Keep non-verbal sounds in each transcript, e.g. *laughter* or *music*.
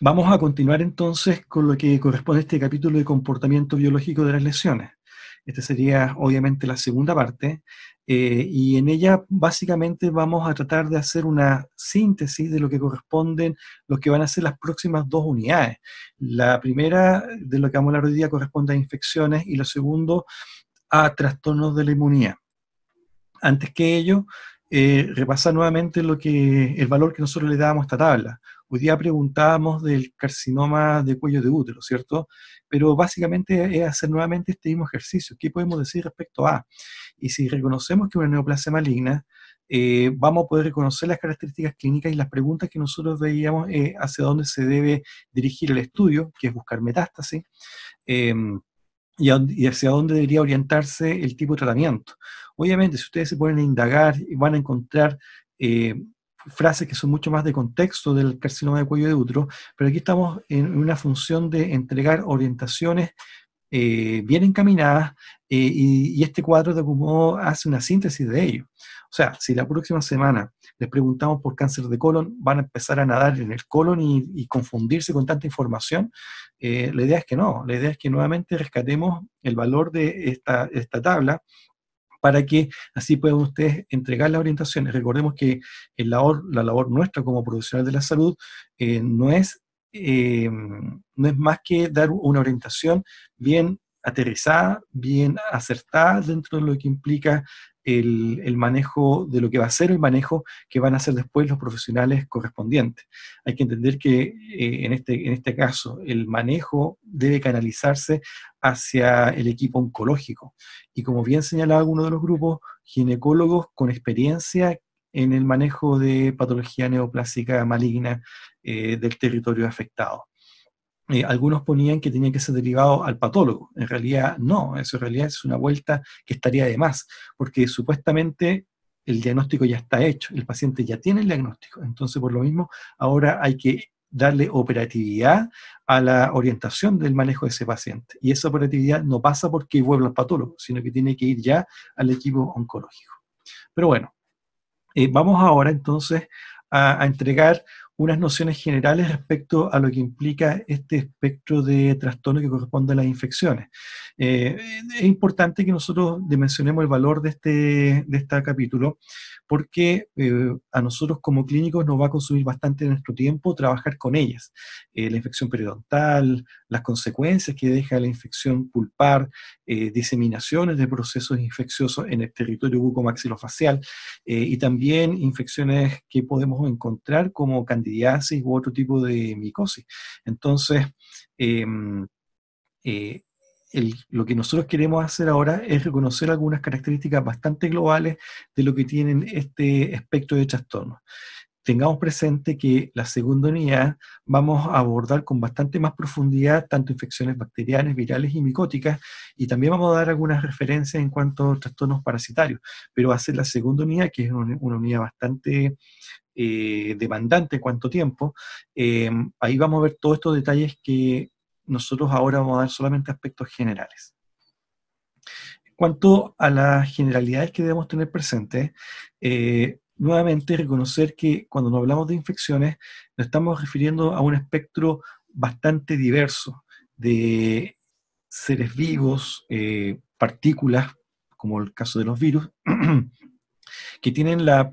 Vamos a continuar entonces con lo que corresponde a este capítulo de comportamiento biológico de las lesiones. Esta sería obviamente la segunda parte eh, y en ella básicamente vamos a tratar de hacer una síntesis de lo que corresponden, lo que van a ser las próximas dos unidades. La primera de lo que vamos a hablar hoy día corresponde a infecciones y la segundo a trastornos de la inmunidad. Antes que ello, eh, repasa nuevamente lo que, el valor que nosotros le dábamos a esta tabla. Hoy día preguntábamos del carcinoma de cuello de útero, ¿cierto? Pero básicamente es hacer nuevamente este mismo ejercicio. ¿Qué podemos decir respecto a? Y si reconocemos que una neoplasia maligna, eh, vamos a poder reconocer las características clínicas y las preguntas que nosotros veíamos eh, hacia dónde se debe dirigir el estudio, que es buscar metástasis. Em, y, hacia dónde debería orientarse el tipo de tratamiento. Obviamente, si ustedes se ponen a indagar, van a encontrar eh, frases que son mucho más de contexto del carcinoma de cuello de útero, pero aquí estamos en una función de entregar orientaciones eh, bien encaminadas eh, y, este cuadro de modo hace una síntesis de ello. O sea, si la próxima semana les preguntamos por cáncer de colon, van a empezar a nadar en el colon y, confundirse con tanta información. Eh, la idea es que no, la idea es que nuevamente rescatemos el valor de esta, esta tabla para que así puedan ustedes entregar las orientaciones. Recordemos que la labor nuestra como profesional de la salud eh, no, es, eh, no es más que dar una orientación bien aterrizada, bien acertada dentro de lo que implica el, manejo de lo que va a ser el manejo que van a hacer después los profesionales correspondientes. Hay que entender que eh, este, en, este, caso el manejo debe canalizarse hacia el equipo oncológico. Y como bien señalaba uno de los grupos, ginecólogos con experiencia en el manejo de patología neoplásica maligna eh, del territorio afectado. Eh, algunos ponían que tenía que ser derivado al patólogo. En realidad no, eso en realidad es una vuelta que estaría de más, porque supuestamente el diagnóstico ya está hecho, el paciente ya tiene el diagnóstico. Entonces, por lo mismo, ahora hay que darle operatividad a la orientación del manejo de ese paciente. Y esa operatividad no pasa porque vuelva al patólogo, sino que tiene que ir ya al equipo oncológico. Pero bueno, eh, vamos ahora entonces a entregar unas nociones generales respecto a lo que implica este espectro de trastorno que corresponde a las infecciones. Eh, es importante que nosotros dimensionemos el valor de este, de este capítulo porque eh, a nosotros como clínicos nos va a consumir bastante nuestro tiempo trabajar con ellas. Eh, la infección periodontal, las consecuencias que deja la infección pulpar, diseminaciones de procesos infecciosos en el territorio bucomaxilofacial y también infecciones que podemos encontrar como candidatos candidiasis u otro tipo de micosis. Entonces, em, eh, lo que nosotros queremos hacer ahora es reconocer algunas características bastante globales de lo que tienen este espectro de trastornos tengamos presente que la segunda unidad vamos a abordar con bastante más profundidad tanto infecciones bacterianas, virales y micóticas, y también vamos a dar algunas referencias en cuanto a trastornos parasitarios, pero va a ser la segunda unidad, que es una unidad bastante eh, demandante en cuanto tiempo. Eh, ahí vamos a ver todos estos detalles que nosotros ahora vamos a dar solamente aspectos generales. En cuanto a las generalidades que debemos tener presentes, eh, nuevamente reconocer que cuando nos hablamos de infecciones nos estamos refiriendo a un espectro bastante diverso de seres vivos, eh, partículas, como el caso de los virus, *clears throat* que tienen la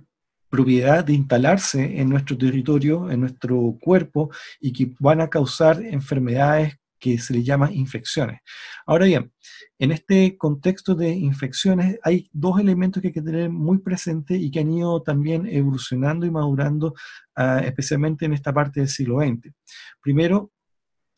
propiedad de instalarse en nuestro territorio, en nuestro cuerpo, y que van a causar enfermedades que se le llama infecciones. Ahora bien, en este contexto de infecciones hay dos elementos que hay que tener muy presentes y que han ido también evolucionando y madurando, ah, especialmente en esta parte del siglo XX. Primero,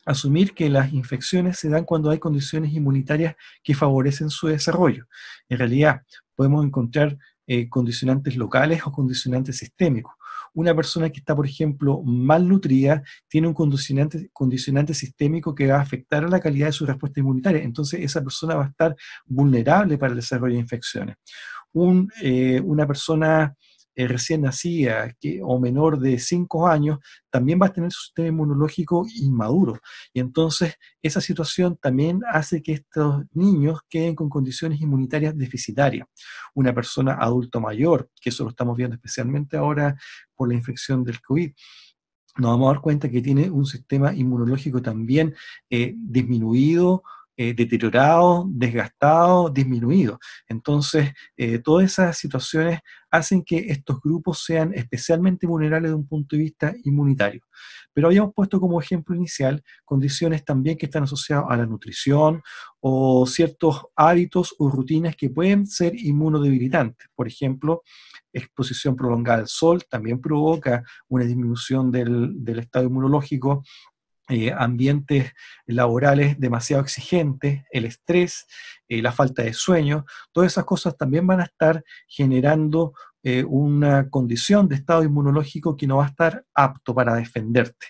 asumir que las infecciones se dan cuando hay condiciones inmunitarias que favorecen su desarrollo. En realidad, podemos encontrar eh, condicionantes locales o condicionantes sistémicos una persona que está, por ejemplo, nutrida tiene un condicionante, condicionante sistémico que va a afectar a la calidad de su respuesta inmunitaria. Entonces, esa persona va a estar vulnerable para el desarrollo de infecciones. Eh, una persona eh, recién nacida que, o menor de 5 años, también va a tener su sistema inmunológico inmaduro. Y entonces esa situación también hace que estos niños queden con condiciones inmunitarias deficitarias. Una persona adulto mayor, que eso lo estamos viendo especialmente ahora por la infección del COVID, nos vamos a dar cuenta que tiene un sistema inmunológico también eh, disminuido eh, deteriorado, desgastado, disminuido. Entonces, eh, todas esas situaciones hacen que estos grupos sean especialmente vulnerables de un punto de vista inmunitario. Pero habíamos puesto como ejemplo inicial condiciones también que están asociadas a la nutrición o ciertos hábitos o rutinas que pueden ser inmunodebilitantes. Por ejemplo, exposición prolongada al sol también provoca una disminución del estado inmunológico eh, ambientes laborales demasiado exigentes, el estrés, eh, la falta de sueño, todas esas cosas también van a estar generando eh, una condición de estado inmunológico que no va a estar apto para defenderte.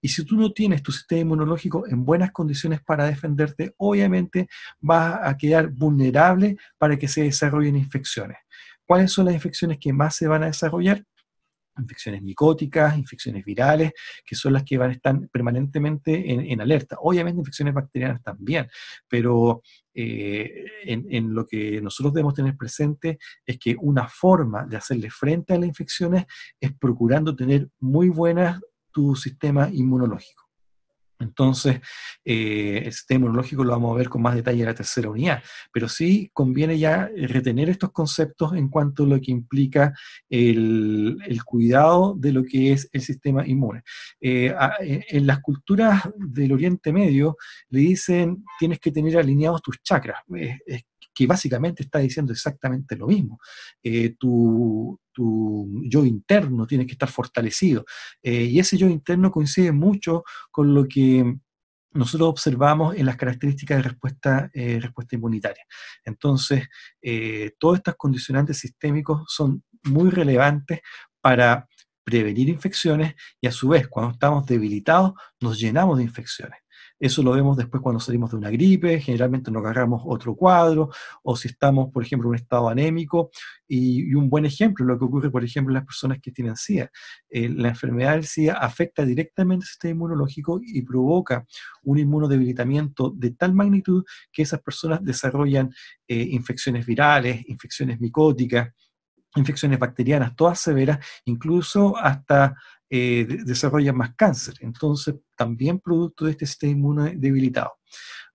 Y si tú no tienes tu sistema inmunológico en buenas condiciones para defenderte, obviamente vas a quedar vulnerable para que se desarrollen infecciones. ¿Cuáles son las infecciones que más se van a desarrollar? infecciones nicóticas, infecciones virales, que son las que van a estar permanentemente en, alerta. Obviamente infecciones bacterianas también, pero eh, en, lo que nosotros debemos tener presente es que una forma de hacerle frente a las infecciones es procurando tener muy buenas tu sistema inmunológico. Entonces, eh, el sistema inmunológico lo vamos a ver con más detalle en la tercera unidad, pero sí conviene ya retener estos conceptos en cuanto a lo que implica el, cuidado de lo que es el sistema inmune. Eh, en las culturas del Oriente Medio le dicen tienes que tener alineados tus chakras, que básicamente está diciendo exactamente lo mismo. Eh, tu, yo interno tiene que estar fortalecido. Eh, y ese yo interno coincide mucho con lo que nosotros observamos en las características de respuesta, eh, respuesta inmunitaria. Entonces, todos estos condicionantes sistémicos son muy relevantes para prevenir infecciones y a su vez, cuando estamos debilitados, nos llenamos de infecciones. Eso lo vemos después cuando salimos de una gripe, generalmente nos agarramos otro cuadro, o si estamos, por ejemplo, en un estado anémico. Y, un buen ejemplo, lo que ocurre, por ejemplo, en las personas que tienen SIDA. Eh, la enfermedad del SIDA afecta directamente al sistema inmunológico y provoca un inmunodebilitamiento de tal magnitud que esas personas desarrollan eh, infecciones virales, infecciones micóticas, infecciones bacterianas, todas severas, incluso hasta eh, desarrolla más cáncer. Entonces, también producto de este sistema inmune debilitado.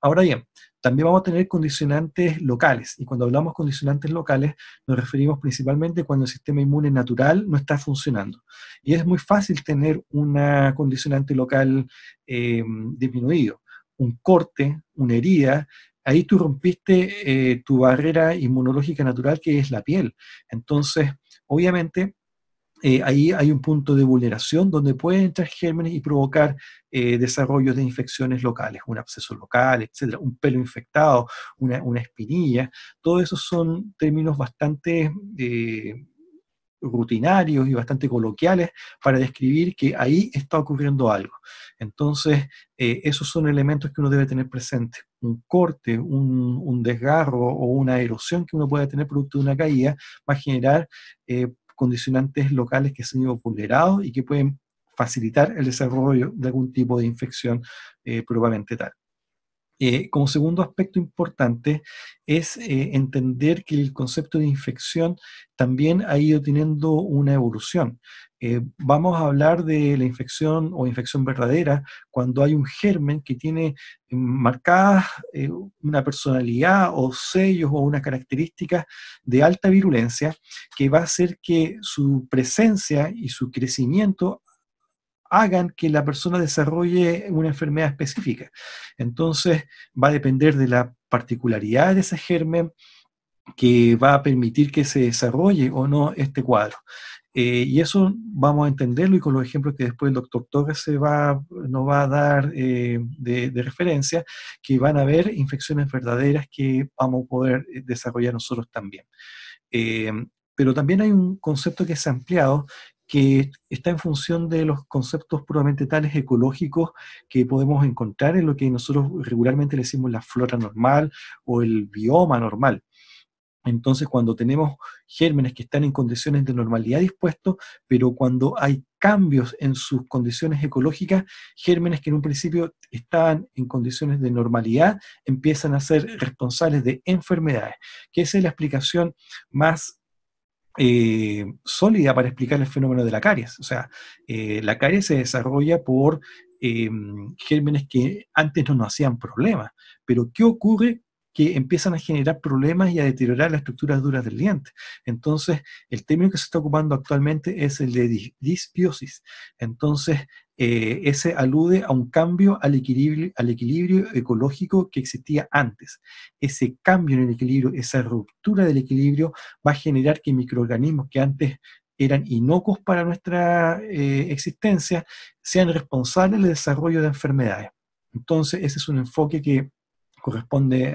Ahora bien, también vamos a tener condicionantes locales. Y cuando hablamos condicionantes locales, nos referimos principalmente cuando el sistema inmune natural no está funcionando. Y es muy fácil tener un condicionante local eh, disminuido. Un corte, una herida, ahí tú rompiste eh, tu barrera inmunológica natural que es la piel. Entonces, obviamente, eh, ahí hay un punto de vulneración donde pueden entrar gérmenes y provocar eh, desarrollos de infecciones locales, un absceso local, etcétera, un pelo infectado, una, espinilla. Todos esos son términos bastante eh, rutinarios y bastante coloquiales para describir que ahí está ocurriendo algo. Entonces, esos son elementos que uno debe tener presente. Un corte, un, desgarro o una erosión que uno pueda tener producto de una caída va a generar condicionantes locales que se han ido vulnerados y que pueden facilitar el desarrollo de algún tipo de infección eh, probablemente tal. Eh, como segundo aspecto importante es eh, entender que el concepto de infección también ha ido teniendo una evolución. Eh, vamos a hablar de la infección o infección verdadera cuando hay un germen que tiene marcadas una personalidad o sellos o unas características de alta virulencia que va a hacer que su presencia y su crecimiento hagan que la persona desarrolle una enfermedad específica. Entonces, va a depender de la particularidad de ese germen que va a permitir que se desarrolle o no este cuadro. Eh, y eso vamos a entenderlo y con los ejemplos que después el doctor Torres se va, nos va a dar eh, de, referencia, que van a haber infecciones verdaderas que vamos a poder eh, desarrollar nosotros también. pero también hay un concepto que se ha ampliado, que está en función de los conceptos puramente tales ecológicos que podemos encontrar en lo que nosotros regularmente le decimos la flora normal o el bioma normal. Entonces, cuando tenemos gérmenes que están en condiciones de normalidad dispuestos, pero cuando hay cambios en sus condiciones ecológicas, gérmenes que en un principio estaban en condiciones de normalidad empiezan a ser responsables de enfermedades, que esa es la explicación más eh, sólida para explicar el fenómeno de la caries. O sea, eh, la caries se desarrolla por eh, gérmenes que antes no nos hacían problema. Pero ¿qué ocurre que empiezan a generar problemas y a deteriorar las estructuras duras del diente. Entonces, el término que se está ocupando actualmente es el de disbiosis. Entonces, eh, ese alude a un cambio al equilibrio, al equilibrio ecológico que existía antes. Ese cambio en el equilibrio, esa ruptura del equilibrio va a generar que microorganismos que antes eran inocuos para nuestra eh, existencia, sean responsables del desarrollo de enfermedades. Entonces, ese es un enfoque que corresponde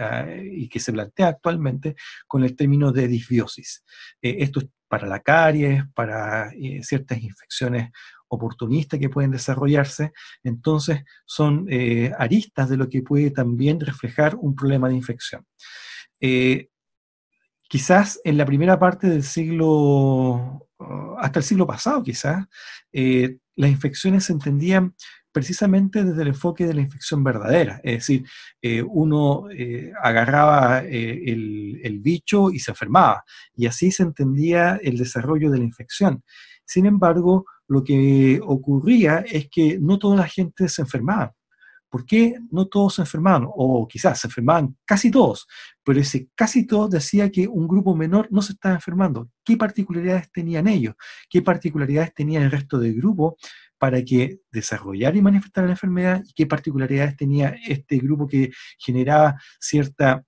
y que se plantea actualmente con el término de disbiosis. Eh, esto es para la caries, para eh, ciertas infecciones oportunistas que pueden desarrollarse, entonces son eh, aristas de lo que puede también reflejar un problema de infección. quizás en la primera parte del siglo, hasta el siglo pasado quizás, las infecciones se entendían precisamente desde el enfoque de la infección verdadera. Es decir, eh, uno eh, agarraba eh, el, bicho y se enfermaba, y así se entendía el desarrollo de la infección. Sin embargo, lo que ocurría es que no toda la gente se enfermaba. ¿Por qué no todos se enfermaban? O quizás se enfermaban casi todos, pero ese casi todos decía que un grupo menor no se estaba enfermando. ¿Qué particularidades tenían ellos? ¿Qué particularidades tenía el resto del grupo para que desarrollar y manifestar la enfermedad? ¿Y qué particularidades tenía este grupo que generaba cierta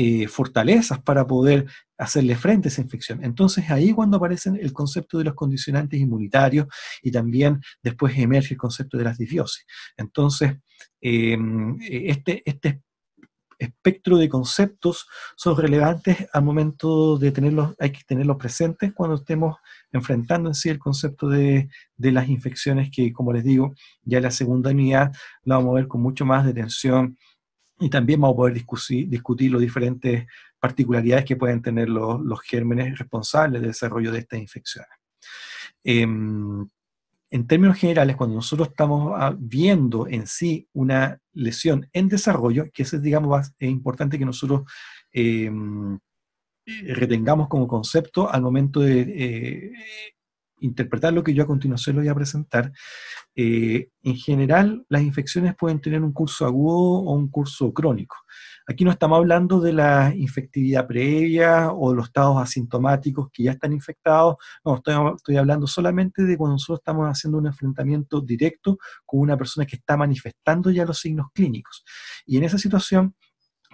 eh, fortalezas para poder hacerle frente a esa infección. Entonces ahí cuando aparece el concepto de los condicionantes inmunitarios y también después emerge el concepto de las disbiosis. Entonces, em, este, este espectro de conceptos son relevantes al momento de tenerlos, hay que tenerlos presentes cuando estemos enfrentando en sí el concepto de, las infecciones que, como les digo, ya la segunda unidad la vamos a ver con mucho más detención y también vamos a poder discutir, discutir las diferentes particularidades que pueden tener los, gérmenes responsables del desarrollo de estas infecciones. Em, en términos generales, cuando nosotros estamos ah, viendo en sí una lesión en desarrollo, que es digamos, es importante que nosotros em, retengamos como concepto al momento de eh, interpretar lo que yo a continuación lo voy a presentar, eh, en general las infecciones pueden tener un curso agudo o un curso crónico. Aquí no estamos hablando de la infectividad previa o de los estados asintomáticos que ya están infectados, no, estoy, estoy hablando solamente de cuando nosotros estamos haciendo un enfrentamiento directo con una persona que está manifestando ya los signos clínicos. Y en esa situación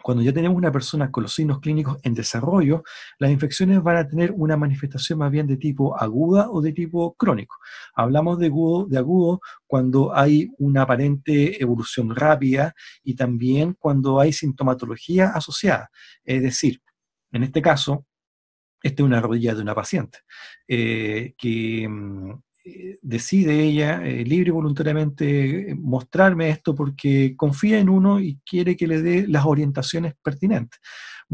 cuando ya tenemos una persona con los signos clínicos en desarrollo, las infecciones van a tener una manifestación más bien de tipo aguda o de tipo crónico. Hablamos de agudo, cuando hay una aparente evolución rápida y también cuando hay sintomatología asociada. Es decir, en este caso, esta es una rodilla de una paciente eh, que mm, eh, decide ella eh, libre y voluntariamente eh, mostrarme esto porque confía en uno y quiere que le dé las orientaciones pertinentes.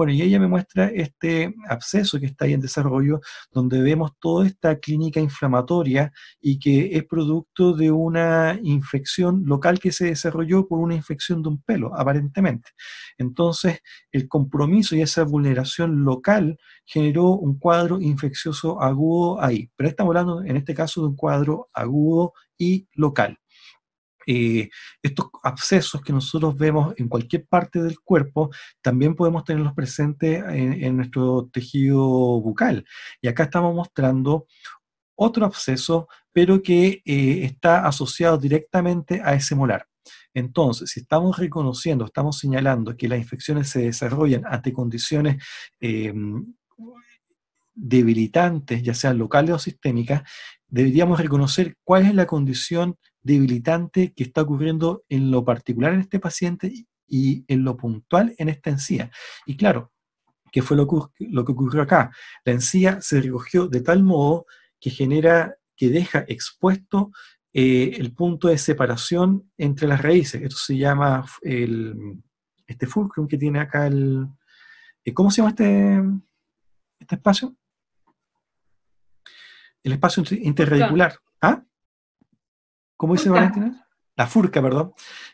Bueno, y ella me muestra este absceso que está ahí en desarrollo, donde vemos toda esta clínica inflamatoria y que es producto de una infección local que se desarrolló por una infección de un pelo, aparentemente. Entonces, el compromiso y esa vulneración local generó un cuadro infeccioso agudo ahí. Pero estamos hablando en este caso de un cuadro agudo y local. Eh, estos abscesos que nosotros vemos en cualquier parte del cuerpo, también podemos tenerlos presentes en, nuestro tejido bucal. Y acá estamos mostrando otro absceso, pero que eh, está asociado directamente a ese molar. Entonces, si estamos reconociendo, estamos señalando que las infecciones se desarrollan ante condiciones eh, debilitantes, ya sean locales o sistémicas, deberíamos reconocer cuál es la condición debilitante que está ocurriendo en lo particular en este paciente y en lo puntual en esta encía. Y claro, que fue lo que, ocurrió acá? La encía se recogió de tal modo que genera, que deja expuesto eh, el punto de separación entre las raíces. Esto se llama el, este fulcrum que tiene acá el... Eh, ¿Cómo se llama este, este espacio? El espacio interradicular. ¿Ah? ¿Cómo dice Valentina? La furca, perdón.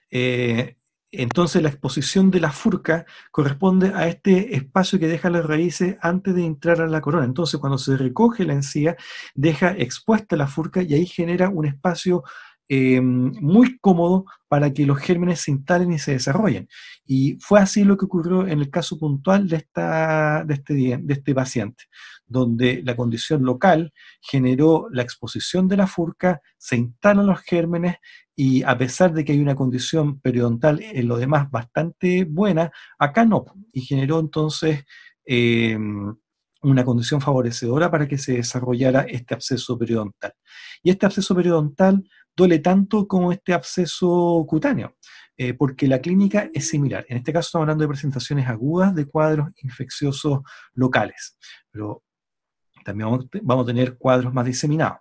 Eh, entonces la exposición de la furca corresponde a este espacio que deja las raíces antes de entrar a la corona. Entonces cuando se recoge la encía, deja expuesta la furca y ahí genera un espacio eh, muy cómodo para que los gérmenes se instalen y se desarrollen. Y fue así lo que ocurrió en el caso puntual de, esta, este de, este, paciente, donde la condición local generó la exposición de la furca, se instalan los gérmenes y a pesar de que hay una condición periodontal en lo demás bastante buena, acá no, y generó entonces... Eh, una condición favorecedora para que se desarrollara este absceso periodontal. Y este absceso periodontal duele tanto como este absceso cutáneo, eh, porque la clínica es similar. En este caso estamos hablando de presentaciones agudas de cuadros infecciosos locales, pero también vamos a tener cuadros más diseminados.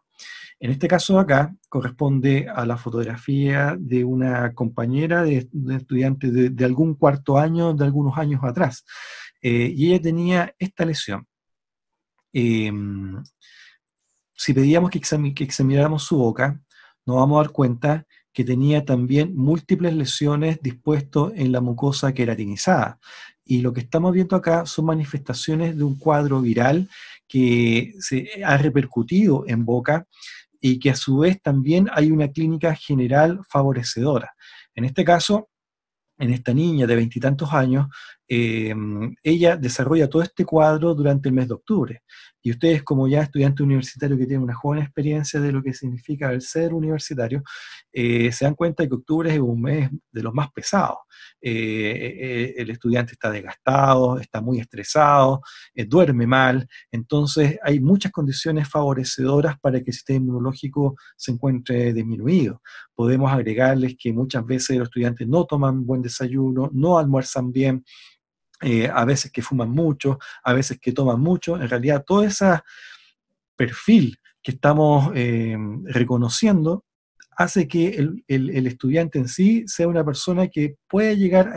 En este caso acá corresponde a la fotografía de una compañera de, estudiante de, algún cuarto año, de algunos años atrás. Eh, y ella tenía esta lesión. Em, si pedíamos que, que, examináramos su boca, nos vamos a dar cuenta que tenía también múltiples lesiones dispuestas en la mucosa queratinizada. Y lo que estamos viendo acá son manifestaciones de un cuadro viral que se ha repercutido en boca y que a su vez también hay una clínica general favorecedora. En este caso, en esta niña de veintitantos años, eh, ella desarrolla todo este cuadro durante el mes de octubre. Y ustedes, como ya estudiante universitario que tienen una joven experiencia de lo que significa el ser universitario, eh, se dan cuenta que octubre es un mes de los más pesados. Eh, el estudiante está desgastado, está muy estresado, duerme mal. Entonces, hay muchas condiciones favorecedoras para que el sistema inmunológico se encuentre disminuido. Podemos agregarles que muchas veces los estudiantes no toman buen desayuno, no almuerzan bien, eh, a veces que fuman mucho, a veces que toman mucho, en realidad todo ese perfil que estamos eh, reconociendo hace que el, estudiante en sí sea una persona que puede llegar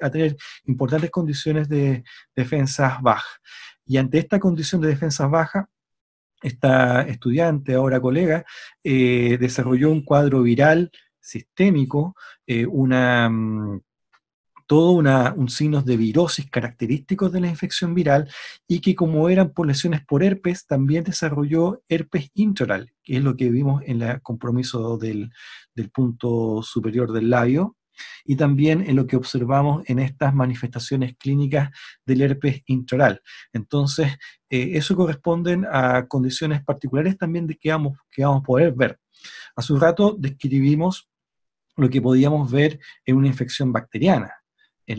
a, tener importantes condiciones de defensas bajas. Y ante esta condición de defensas bajas, esta estudiante, ahora colega, eh, desarrolló un cuadro viral sistémico, una mm, todo un signo de virosis característicos de la infección viral y que como eran poblaciones lesiones por herpes, también desarrolló herpes intoral, que es lo que vimos en el compromiso del, punto superior del labio, y también en lo que observamos en estas manifestaciones clínicas del herpes intoral. Entonces, eh, eso corresponde a condiciones particulares también de que que vamos a poder ver. Hace un rato describimos lo que podíamos ver en una infección bacteriana, eh,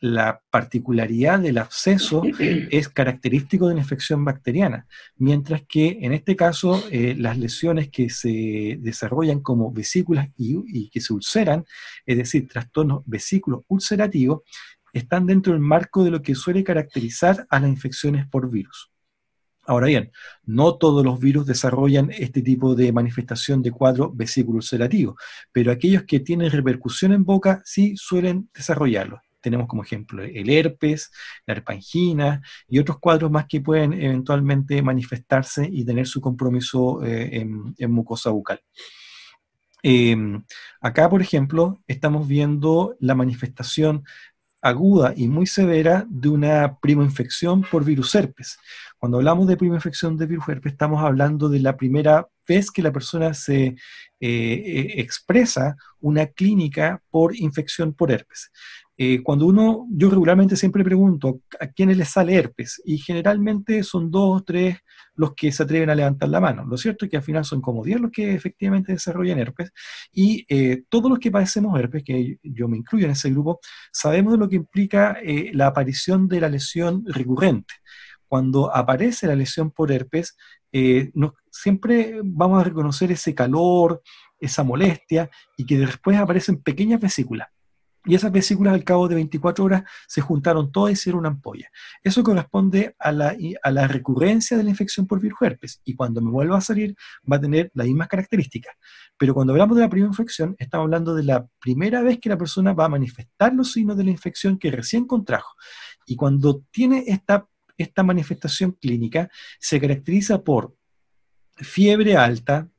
la, particularidad del absceso *clears throat* es característico de una infección bacteriana, mientras que en este caso eh, las lesiones que se desarrollan como vesículas y, que se ulceran, es decir, trastornos vesículos ulcerativos, están dentro del marco de lo que suele caracterizar a las infecciones por virus. Ahora bien, no todos los virus desarrollan este tipo de manifestación de cuadro vesículo ulcerativo, pero aquellos que tienen repercusión en boca sí suelen desarrollarlo tenemos como ejemplo el herpes, la herpangina y otros cuadros más que pueden eventualmente manifestarse y tener su compromiso eh, en, mucosa bucal. Em, acá, por ejemplo, estamos viendo la manifestación aguda y muy severa de una infección por virus herpes. Cuando hablamos de infección de virus herpes, estamos hablando de la primera vez que la persona se eh, eh, expresa una clínica por infección por herpes. Eh, cuando uno, yo regularmente siempre pregunto a quiénes les sale herpes y generalmente son dos o tres los que se atreven a levantar la mano. Lo cierto es que al final son como diez los que efectivamente desarrollan herpes y eh, todos los que padecemos herpes, que yo me incluyo en ese grupo, sabemos lo que implica eh, la aparición de la lesión recurrente. Cuando aparece la lesión por herpes, siempre vamos a reconocer ese calor, esa molestia y que después aparecen pequeñas vesículas y esas vesículas al cabo de 24 horas se juntaron todas y hicieron una ampolla. Eso corresponde a la, a la recurrencia de la infección por virus Y cuando me vuelva a salir va a tener las mismas características. Pero cuando hablamos de la primera infección, estamos hablando de la primera vez que la persona va a manifestar los signos de la infección que recién contrajo. Y cuando tiene esta, esta manifestación clínica, se caracteriza por fiebre alta,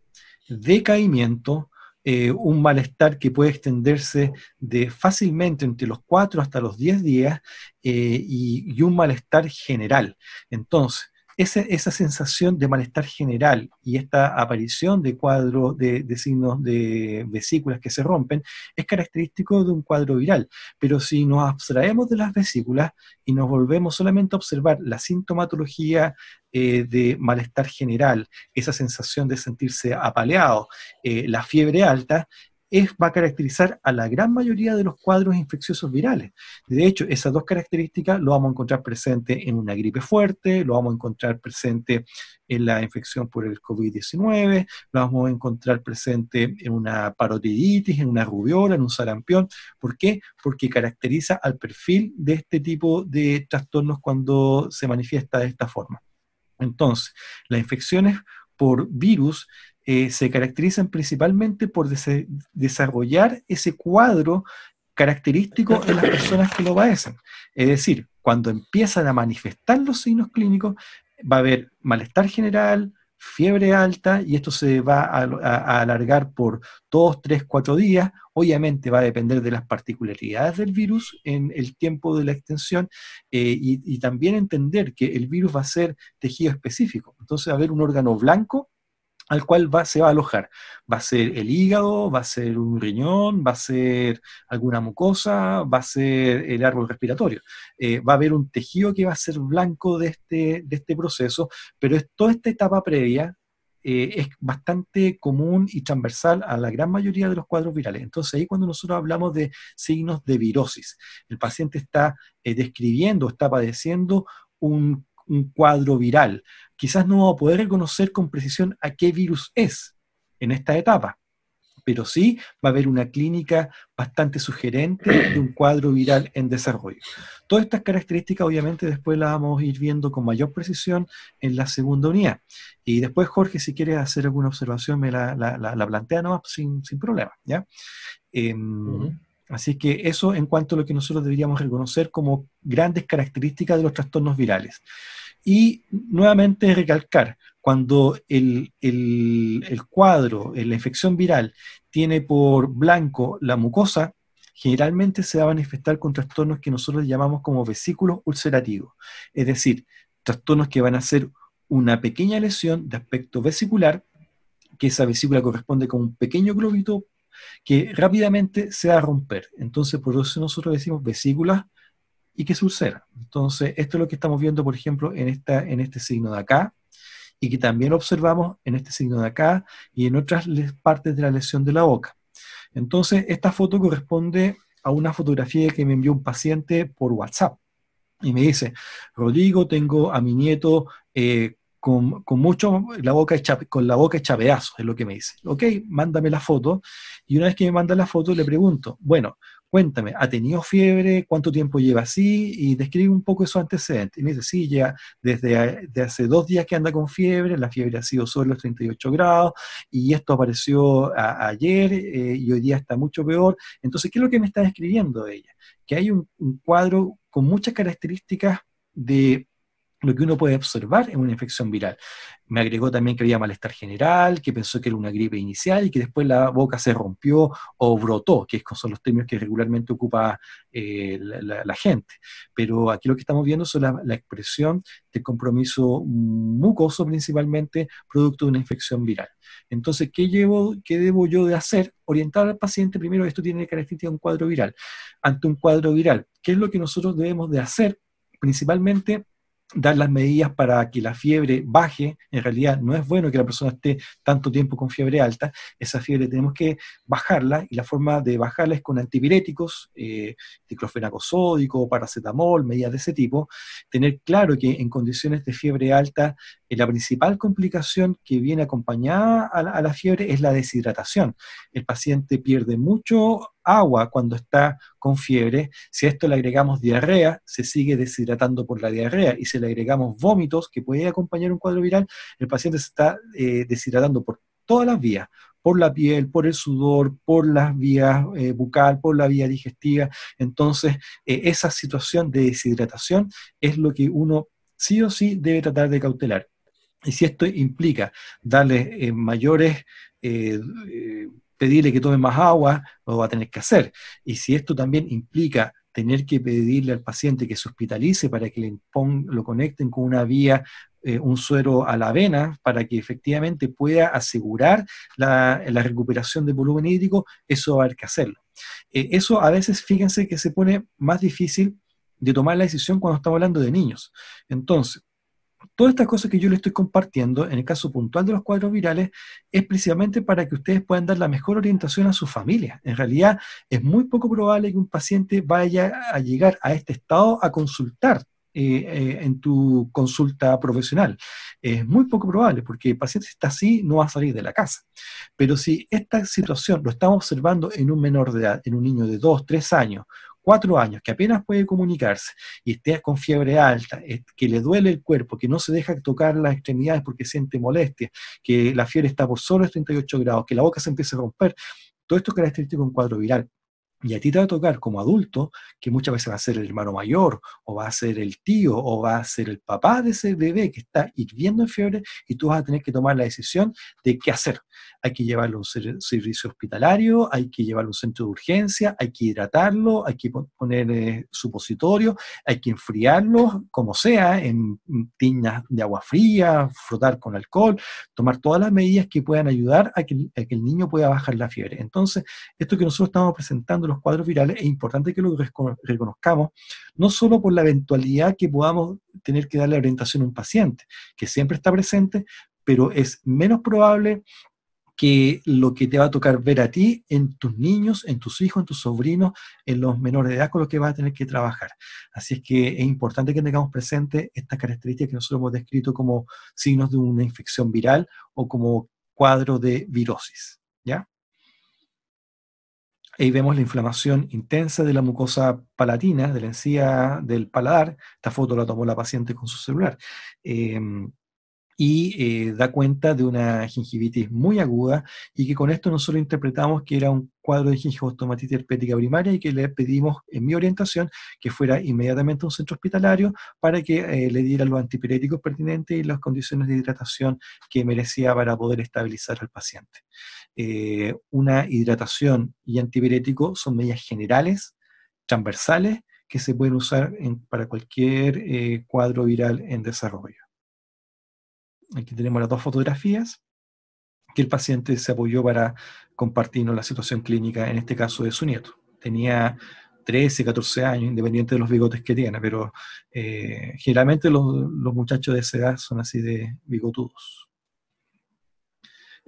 decaimiento, eh, un malestar que puede extenderse de fácilmente entre los 4 hasta los 10 días eh, y, un malestar general. Entonces, esa, sensación de malestar general y esta aparición de cuadros, de, signos de vesículas que se rompen, es característico de un cuadro viral. Pero si nos abstraemos de las vesículas y nos volvemos solamente a observar la sintomatología eh, de malestar general, esa sensación de sentirse apaleado, eh, la fiebre alta, va a caracterizar a la gran mayoría de los cuadros infecciosos virales. De hecho, esas dos características lo vamos a encontrar presente en una gripe fuerte, lo vamos a encontrar presente en la infección por el COVID-19, lo vamos a encontrar presente en una parotiditis, en una rubiola, en un sarampión. ¿Por qué? Porque caracteriza al perfil de este tipo de trastornos cuando se manifiesta de esta forma. Entonces, las infecciones por virus eh, se caracterizan principalmente por desarrollar ese cuadro característico en las personas que lo padecen. Es decir, cuando empiezan a manifestar los signos clínicos, va a haber malestar general, fiebre alta y esto se va a, alargar por 2, 3, 4 días. Obviamente va a depender de las particularidades del virus en el tiempo de la extensión eh, y, y, también entender que el virus va a ser tejido específico. Entonces va a haber un órgano blanco al cual va, se va a alojar. Va a ser el hígado, va a ser un riñón, va a ser alguna mucosa, va a ser el árbol respiratorio. Eh, va a haber un tejido que va a ser blanco de este, de este proceso, pero toda esta etapa previa eh, es bastante común y transversal a la gran mayoría de los cuadros virales. Entonces ahí cuando nosotros hablamos de signos de virosis, el paciente está eh, describiendo, está padeciendo un cuadro viral quizás no vamos a poder reconocer con precisión a qué virus es en esta etapa, pero sí va a haber una clínica bastante sugerente de un cuadro viral en desarrollo. Todas estas características obviamente después las vamos a ir viendo con mayor precisión en la segunda unidad. Y después Jorge, si quieres hacer alguna observación, me la, plantea sin, problema. ¿ya? Em, así que eso en cuanto a lo que nosotros deberíamos reconocer como grandes características de los trastornos virales. Y nuevamente recalcar, cuando el, el, cuadro, eh, la infección viral, tiene por blanco la mucosa, generalmente se va a manifestar con trastornos que nosotros llamamos como vesículos ulcerativos, es decir, trastornos que van a ser una pequeña lesión de aspecto vesicular, que esa vesícula corresponde con un pequeño globito que rápidamente se va a romper. Entonces, por eso nosotros decimos vesículas y que es Entonces, esto es lo que estamos viendo, por ejemplo, en, esta, en este signo de acá, y que también observamos en este signo de acá y en otras partes de la lesión de la boca. Entonces, esta foto corresponde a una fotografía que me envió un paciente por WhatsApp. Y me dice, Rodrigo, tengo a mi nieto eh, con, mucho, la boca con la boca hecha es lo que me dice. Ok, mándame la foto. Y una vez que me manda la foto, le pregunto, bueno, cuéntame, ¿ha tenido fiebre? ¿Cuánto tiempo lleva así? Y describe un poco su antecedente. Y me dice, sí, ya desde, hace dos días que anda con fiebre, la fiebre ha sido solo los 38 grados, y esto apareció ayer eh, y hoy día está mucho peor. Entonces, ¿qué es lo que me está describiendo ella? Que hay un cuadro con muchas características de lo que uno puede observar en una infección viral. Me agregó también que había malestar general, que pensó que era una gripe inicial y que después la boca se rompió o brotó, que son los términos que regularmente ocupa eh, la, gente. Pero aquí lo que estamos viendo es la, expresión de compromiso mucoso principalmente, producto de una infección viral. Entonces, ¿qué, llevo, qué debo yo de hacer? Orientar al paciente, primero, esto tiene característica de un cuadro viral. Ante un cuadro viral, ¿qué es lo que nosotros debemos de hacer? Principalmente dar las medidas para que la fiebre baje, en realidad no es bueno que la persona esté tanto tiempo con fiebre alta, esa fiebre tenemos que bajarla y la forma de bajarla es con antipiréticos, eh, diclofenaco paracetamol, medidas de ese tipo, tener claro que en condiciones de fiebre alta eh, la principal complicación que viene acompañada a la, fiebre es la deshidratación. El paciente pierde mucho agua cuando está con fiebre. Si a esto le agregamos diarrea, se sigue deshidratando por la diarrea. Y si le agregamos vómitos, que puede acompañar un cuadro viral, el paciente se está eh, deshidratando por todas las vías, por la piel, por el sudor, por las vías eh, bucal, por la vía digestiva. Entonces, esa situación de deshidratación es lo que uno sí o sí debe tratar de cautelar. Y si esto implica darle eh, mayores, eh, eh, pedirle que tome más agua, lo va a tener que hacer. Y si esto también implica tener que pedirle al paciente que se hospitalice para que le lo conecten con una vía, un suero a la vena, para que efectivamente pueda asegurar la, recuperación del volumen hídrico, eso va a haber que hacerlo. eso a veces, fíjense que se pone más difícil de tomar la decisión cuando estamos hablando de niños. Entonces, Todas estas cosas que yo les estoy compartiendo, en el caso puntual de los cuadros virales, es precisamente para que ustedes puedan dar la mejor orientación a su familia. En realidad, es muy poco probable que un paciente vaya a llegar a este estado a consultar eh, eh, en tu consulta profesional. Es muy poco probable, porque el paciente está así no va a salir de la casa. Pero si esta situación lo estamos observando en un menor de edad, en un niño de 2, 3 años, cuatro años, que apenas puede comunicarse y esté con fiebre alta, eh, que le duele el cuerpo, que no se deja tocar las extremidades porque siente molestia, que la fiebre está por solo 38 grados, que la boca se empieza a romper, todo esto es característico de un cuadro viral. Y a ti te va a tocar como adulto, que muchas veces va a ser el hermano mayor, o va a ser el tío, o va a ser el papá de ese bebé que está hirviendo en fiebre, y tú vas a tener que tomar la decisión de qué hacer. Hay que llevarlo a un servicio hospitalario, hay que llevarlo a un centro de urgencia, hay que hidratarlo, hay que poner eh, supositorio, hay que enfriarlo, como sea, en tiñas de agua fría, frotar con alcohol, tomar todas las medidas que puedan ayudar a que el niño pueda bajar la fiebre. Entonces, esto que nosotros estamos presentando los cuadros virales, es importante que lo reconozcamos, no solo por la eventualidad que podamos tener que darle orientación a un paciente, que siempre está presente, pero es menos probable que lo que te va a tocar ver a ti en tus niños, en tus hijos, en tus sobrinos, en los menores de edad con los que vas a tener que trabajar. Así es que es importante que tengamos presente estas características que nosotros hemos descrito como signos de una infección viral o como cuadro de virosis. ¿Ya? Ahí vemos la inflamación intensa de la mucosa palatina, de la encía del paladar. Esta foto la tomó la paciente con su celular. Em, y eh, da cuenta de una gingivitis muy aguda y que con esto nosotros interpretamos que era un cuadro de gingivostomatitis herpética primaria y que le pedimos en mi orientación que fuera inmediatamente a un centro hospitalario para que eh, le diera los antipiréticos pertinentes y las condiciones de hidratación que merecía para poder estabilizar al paciente. Eh, una hidratación y antipirético son medidas generales, transversales, que se pueden usar para cualquier eh, cuadro viral en desarrollo. Aquí tenemos las dos fotografías que el paciente se apoyó para compartirnos la situación clínica, en este caso de su nieto. Tenía 13, 14 años, independiente de los bigotes que tiene, pero eh, generalmente los, los, muchachos de esa edad son así de bigotudos.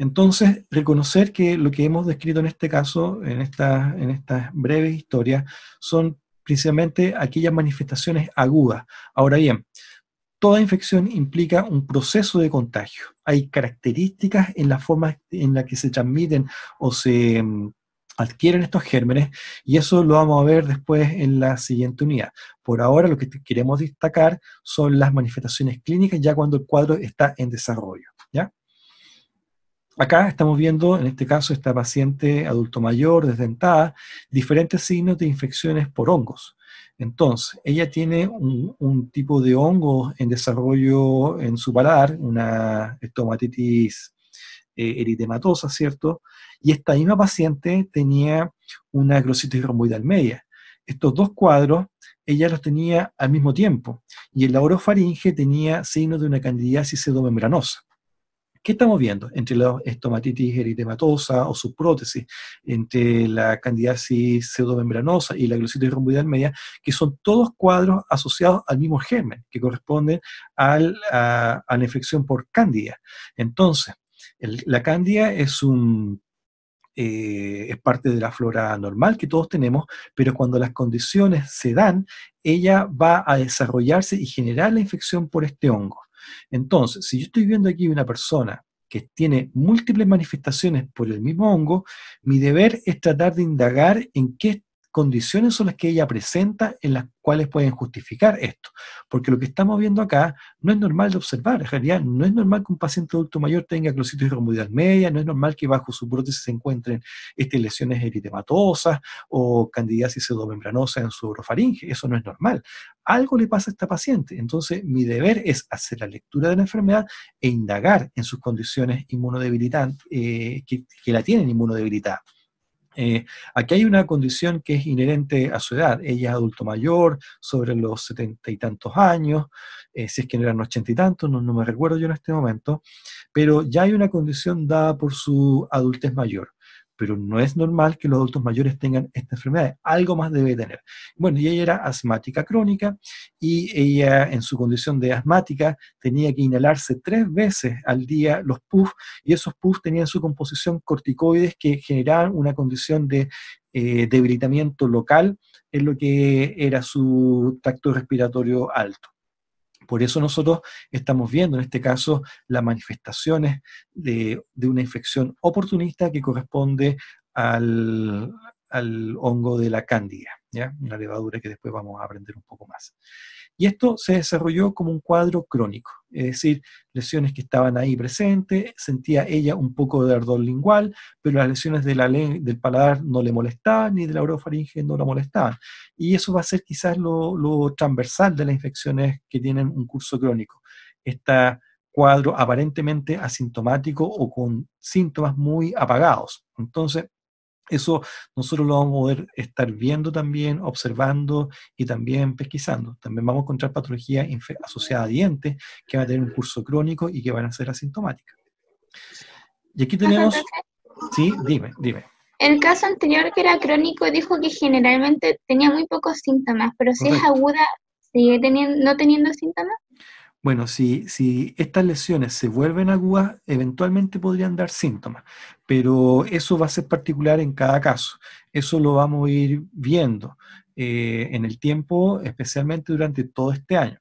Entonces, reconocer que lo que hemos descrito en este caso, en, esta, en estas breves historias, son precisamente aquellas manifestaciones agudas. Ahora bien, toda infección implica un proceso de contagio. Hay características en la forma en la que se transmiten o se mm, adquieren estos gérmenes y eso lo vamos a ver después en la siguiente unidad. Por ahora lo que queremos destacar son las manifestaciones clínicas ya cuando el cuadro está en desarrollo. Acá estamos viendo, en este caso, esta paciente adulto mayor, desdentada, diferentes signos de infecciones por hongos. Entonces, ella tiene un, tipo de hongo en desarrollo en su paladar, una estomatitis eh, eritematosa, ¿cierto? Y esta misma paciente tenía una grositis romboidal media. Estos dos cuadros, ella los tenía al mismo tiempo, y en la orofaringe tenía signos de una candidiasis pseudomembranosa. ¿Qué estamos viendo entre la estomatitis eritematosa o su prótesis, entre la candidiasis pseudomembranosa y la glositis romboidal media, que son todos cuadros asociados al mismo germen, que corresponden a, la infección por candida. Entonces, la candida eh, es parte de la flora normal que todos tenemos, pero cuando las condiciones se dan, ella va a desarrollarse y generar la infección por este hongo. Entonces, si yo estoy viendo aquí una persona que tiene múltiples manifestaciones por el mismo hongo, mi deber es tratar de indagar en qué condiciones son las que ella presenta en las cuales pueden justificar esto. Porque lo que estamos viendo acá no es normal de observar. En realidad, no es normal que un paciente adulto mayor tenga clositis reumatoidal media, no es normal que bajo su prótesis se encuentren este, lesiones eritematosas o candidiasis pseudomembranosa en su orofaringe. Eso no es normal. Algo le pasa a esta paciente. Entonces, mi deber es hacer la lectura de la enfermedad e indagar en sus condiciones inmunodebilitantes, eh, que, que la tienen inmunodebilitada. Eh, aquí hay una condición que es inherente a su edad. Ella es adulto mayor, sobre los setenta y tantos años, eh, si es que no eran ochenta y tantos, no me recuerdo yo en este momento, pero ya hay una condición dada por su adultez mayor pero no es normal que los adultos mayores tengan esta enfermedad, algo más debe tener. Bueno, y ella era asmática crónica y ella en su condición de asmática tenía que inhalarse tres veces al día los puffs y esos puffs tenían su composición corticoides que generaban una condición de eh, debilitamiento local en lo que era su tacto respiratorio alto. Por eso nosotros estamos viendo en este caso las manifestaciones de, una infección oportunista que corresponde al, al hongo de la cándida una levadura que después vamos a aprender un poco más. Y esto se desarrolló como un cuadro crónico, es decir, lesiones que estaban ahí presentes, sentía ella un poco de ardor lingual, pero las lesiones de la del paladar no le molestaban, ni de la orofaringe no la molestaban. Y eso va a ser quizás lo, transversal de las infecciones que tienen un curso crónico. está cuadro aparentemente asintomático o con síntomas muy apagados. Entonces, eso nosotros lo vamos a poder estar viendo también, observando y también pesquisando. También vamos a encontrar patología asociada a dientes que van a tener un curso crónico y que van a ser asintomáticas. Y aquí tenemos... Sí, dime, dime. El caso anterior que era crónico dijo que generalmente tenía muy pocos síntomas, pero si es aguda, ¿sigue teniendo, no teniendo síntomas? Bueno, si, estas lesiones se vuelven agudas, eventualmente podrían dar síntomas, pero eso va a ser particular en cada caso. Eso lo vamos a ir viendo eh, en el tiempo, especialmente durante todo este año.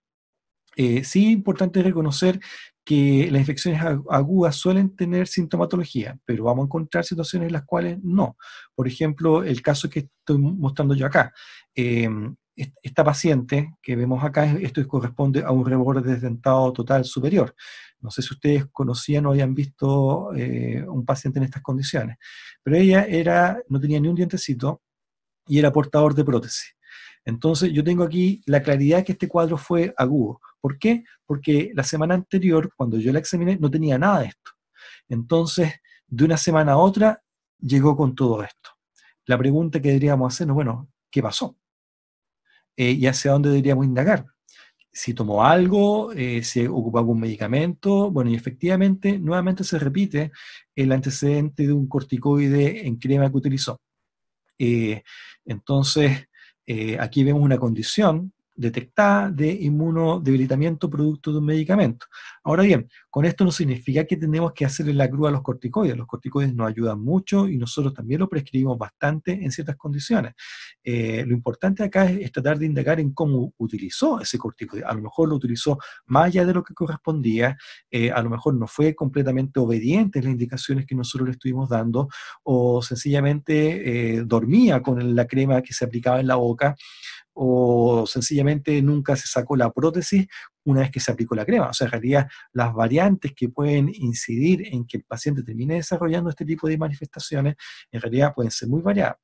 Eh, sí, es importante reconocer que las infecciones agudas suelen tener sintomatología, pero vamos a encontrar situaciones en las cuales no. Por ejemplo, el caso que estoy mostrando yo acá. Eh, esta paciente que vemos acá, esto corresponde a un reborde dentado total superior. No sé si ustedes conocían o habían visto eh, un paciente en estas condiciones, pero ella era, no tenía ni un dientecito y era portador de prótesis. Entonces yo tengo aquí la claridad que este cuadro fue agudo. ¿Por qué? Porque la semana anterior, cuando yo la examiné, no tenía nada de esto. Entonces, de una semana a otra, llegó con todo esto. La pregunta que deberíamos hacernos, bueno, ¿qué pasó? Eh, y hacia dónde deberíamos indagar. Si tomó algo, eh, si ocupó algún medicamento, bueno, y efectivamente nuevamente se repite el antecedente de un corticoide en crema que utilizó. Eh, entonces, aquí vemos una condición detectada de inmunodebilitamiento producto de un medicamento. Ahora bien, con esto no significa que tenemos que hacerle la grúa a los corticoides. Los corticoides nos ayudan mucho y nosotros también lo prescribimos bastante en ciertas condiciones. Eh, lo importante acá es, tratar de indagar en cómo utilizó ese corticoide. A lo mejor lo utilizó más allá de lo que correspondía, eh, a lo mejor no fue completamente obediente a las indicaciones que nosotros le estuvimos dando o sencillamente eh, dormía con la crema que se aplicaba en la boca o sencillamente nunca se sacó la prótesis una vez que se aplicó la crema. O sea, en realidad las variantes que pueden incidir en que el paciente termine desarrollando este tipo de manifestaciones, en realidad pueden ser muy variadas.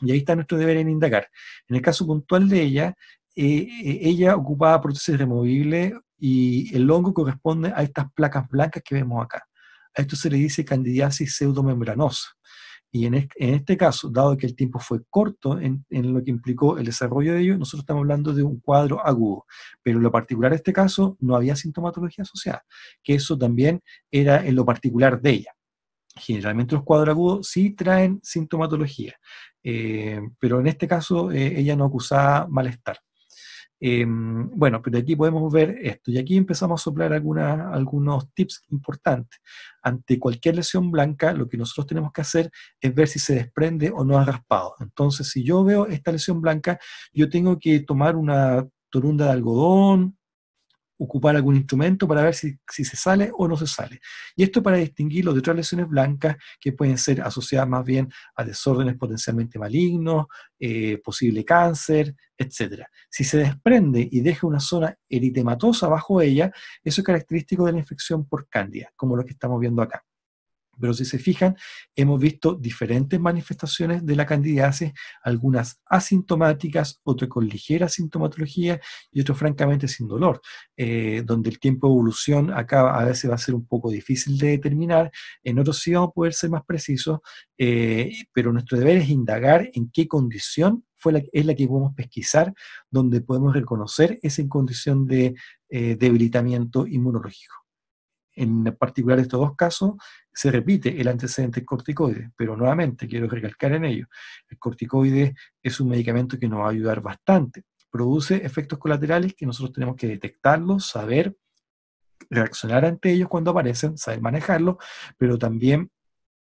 Y ahí está nuestro deber en indagar. En el caso puntual de ella, eh, eh, ella ocupaba prótesis removible y el hongo corresponde a estas placas blancas que vemos acá. A esto se le dice candidiasis pseudomembranosa. Y en este, caso, dado que el tiempo fue corto en, lo que implicó el desarrollo de ello, nosotros estamos hablando de un cuadro agudo. Pero en lo particular de este caso, no había sintomatología asociada, que eso también era en lo particular de ella. Generalmente los cuadros agudos sí traen sintomatología, eh, pero en este caso eh, ella no acusaba malestar. Em, bueno, pero aquí podemos ver esto. Y aquí empezamos a soplar algunos tips importantes. Ante cualquier lesión blanca, lo que nosotros tenemos que hacer es ver si se desprende o no ha raspado. Entonces, si yo veo esta lesión blanca, yo tengo que tomar una torunda de algodón, ocupar algún instrumento para ver si, se sale o no se sale. Y esto para distinguirlo de otras lesiones blancas que pueden ser asociadas más bien a desórdenes potencialmente malignos, eh, posible cáncer, etc. Si se desprende y deja una zona eritematosa bajo ella, eso es característico de la infección por cándida, como lo que estamos viendo acá. Pero si se fijan, hemos visto diferentes manifestaciones de la candidiasis, algunas asintomáticas, otras con ligera sintomatología y otras francamente sin dolor, eh, donde el tiempo de evolución acá a veces va a ser un poco difícil de determinar, en otros sí vamos a poder ser más precisos, eh, pero nuestro deber es indagar en qué condición fue es la que podemos pesquisar, donde podemos reconocer esa condición de eh, debilitamiento inmunológico. En particular estos dos casos se repite el antecedente corticoide, pero nuevamente quiero recalcar en ello, el corticoide es un medicamento que nos va a ayudar bastante, produce efectos colaterales que nosotros tenemos que detectarlos, saber reaccionar ante ellos cuando aparecen, saber manejarlos, pero también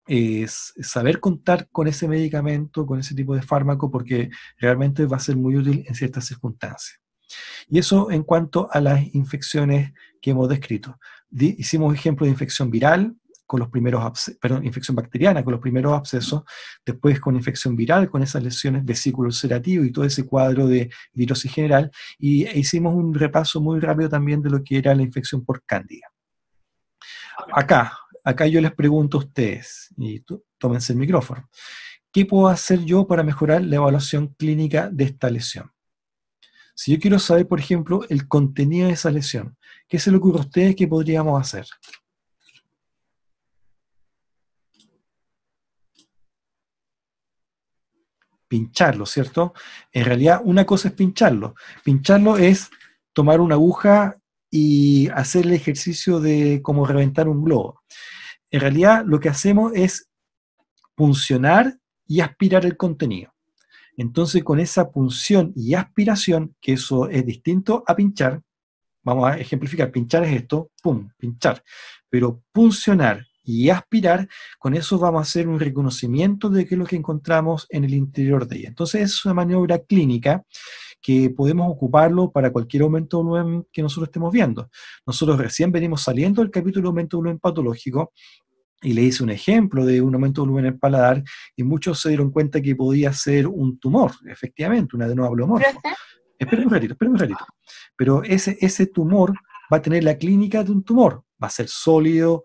eh, saber contar con ese medicamento, con ese tipo de fármaco, porque realmente va a ser muy útil en ciertas circunstancias. Y eso en cuanto a las infecciones que hemos descrito hicimos ejemplo de infección viral con los primeros, perdón, infección bacteriana con los primeros abscesos, después con infección viral, con esas lesiones vesículo ulcerativo y todo ese cuadro de virosis general, y e hicimos un repaso muy rápido también de lo que era la infección por cándida. Acá, acá yo les pregunto a ustedes, y tómense el micrófono, ¿qué puedo hacer yo para mejorar la evaluación clínica de esta lesión? Si yo quiero saber, por ejemplo, el contenido de esa lesión, ¿qué se le ocurre a ustedes que podríamos hacer? Pincharlo, ¿cierto? En realidad, una cosa es pincharlo. Pincharlo es tomar una aguja y hacer el ejercicio de como reventar un globo. En realidad, lo que hacemos es funcionar y aspirar el contenido. Entonces, con esa punción y aspiración, que eso es distinto a pinchar, vamos a ejemplificar, pinchar es esto, pum, pinchar, pero puncionar y aspirar, con eso vamos a hacer un reconocimiento de qué es lo que encontramos en el interior de ella. Entonces, es una maniobra clínica que podemos ocuparlo para cualquier aumento de volumen que nosotros estemos viendo. Nosotros recién venimos saliendo del capítulo aumento de volumen patológico y le hice un ejemplo de un aumento de volumen en el paladar y muchos se dieron cuenta que podía ser un tumor, efectivamente, un adenoablomorfo. Esperen un ratito, esperen un ratito. Pero ese, ese tumor va a tener la clínica de un tumor, va a ser sólido,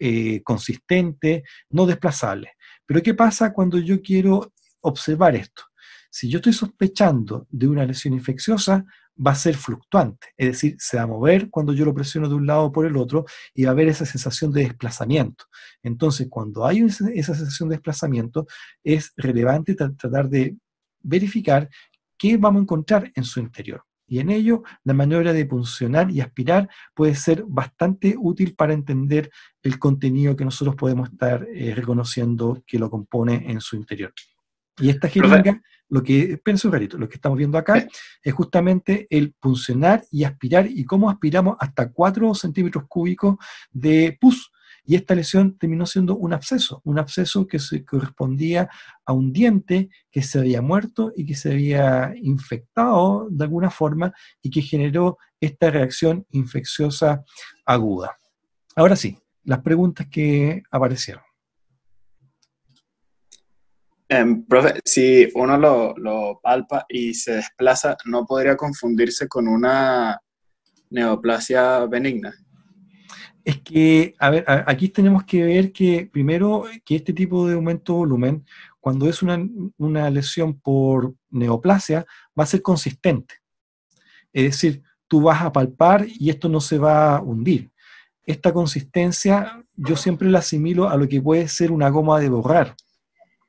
eh, consistente, no desplazable. Pero ¿qué pasa cuando yo quiero observar esto? Si yo estoy sospechando de una lesión infecciosa, va a ser fluctuante, es decir, se va a mover cuando yo lo presiono de un lado por el otro y va a haber esa sensación de desplazamiento. Entonces, cuando hay esa sensación de desplazamiento, es relevante tratar de verificar qué vamos a encontrar en su interior. Y en ello, la maniobra de puncionar y aspirar puede ser bastante útil para entender el contenido que nosotros podemos estar eh, reconociendo que lo compone en su interior. Y esta jeringa, lo que, pienso, lo que estamos viendo acá es justamente el funcionar y aspirar y cómo aspiramos hasta 4 centímetros cúbicos de pus. Y esta lesión terminó siendo un absceso, un absceso que se correspondía a un diente que se había muerto y que se había infectado de alguna forma y que generó esta reacción infecciosa aguda. Ahora sí, las preguntas que aparecieron. Em, profe, si uno lo, palpa y se desplaza, ¿no podría confundirse con una neoplasia benigna? Es que, a ver, aquí tenemos que ver que primero que este tipo de aumento de volumen, cuando es una, una lesión por neoplasia, va a ser consistente. Es decir, tú vas a palpar y esto no se va a hundir. Esta consistencia yo siempre la asimilo a lo que puede ser una goma de borrar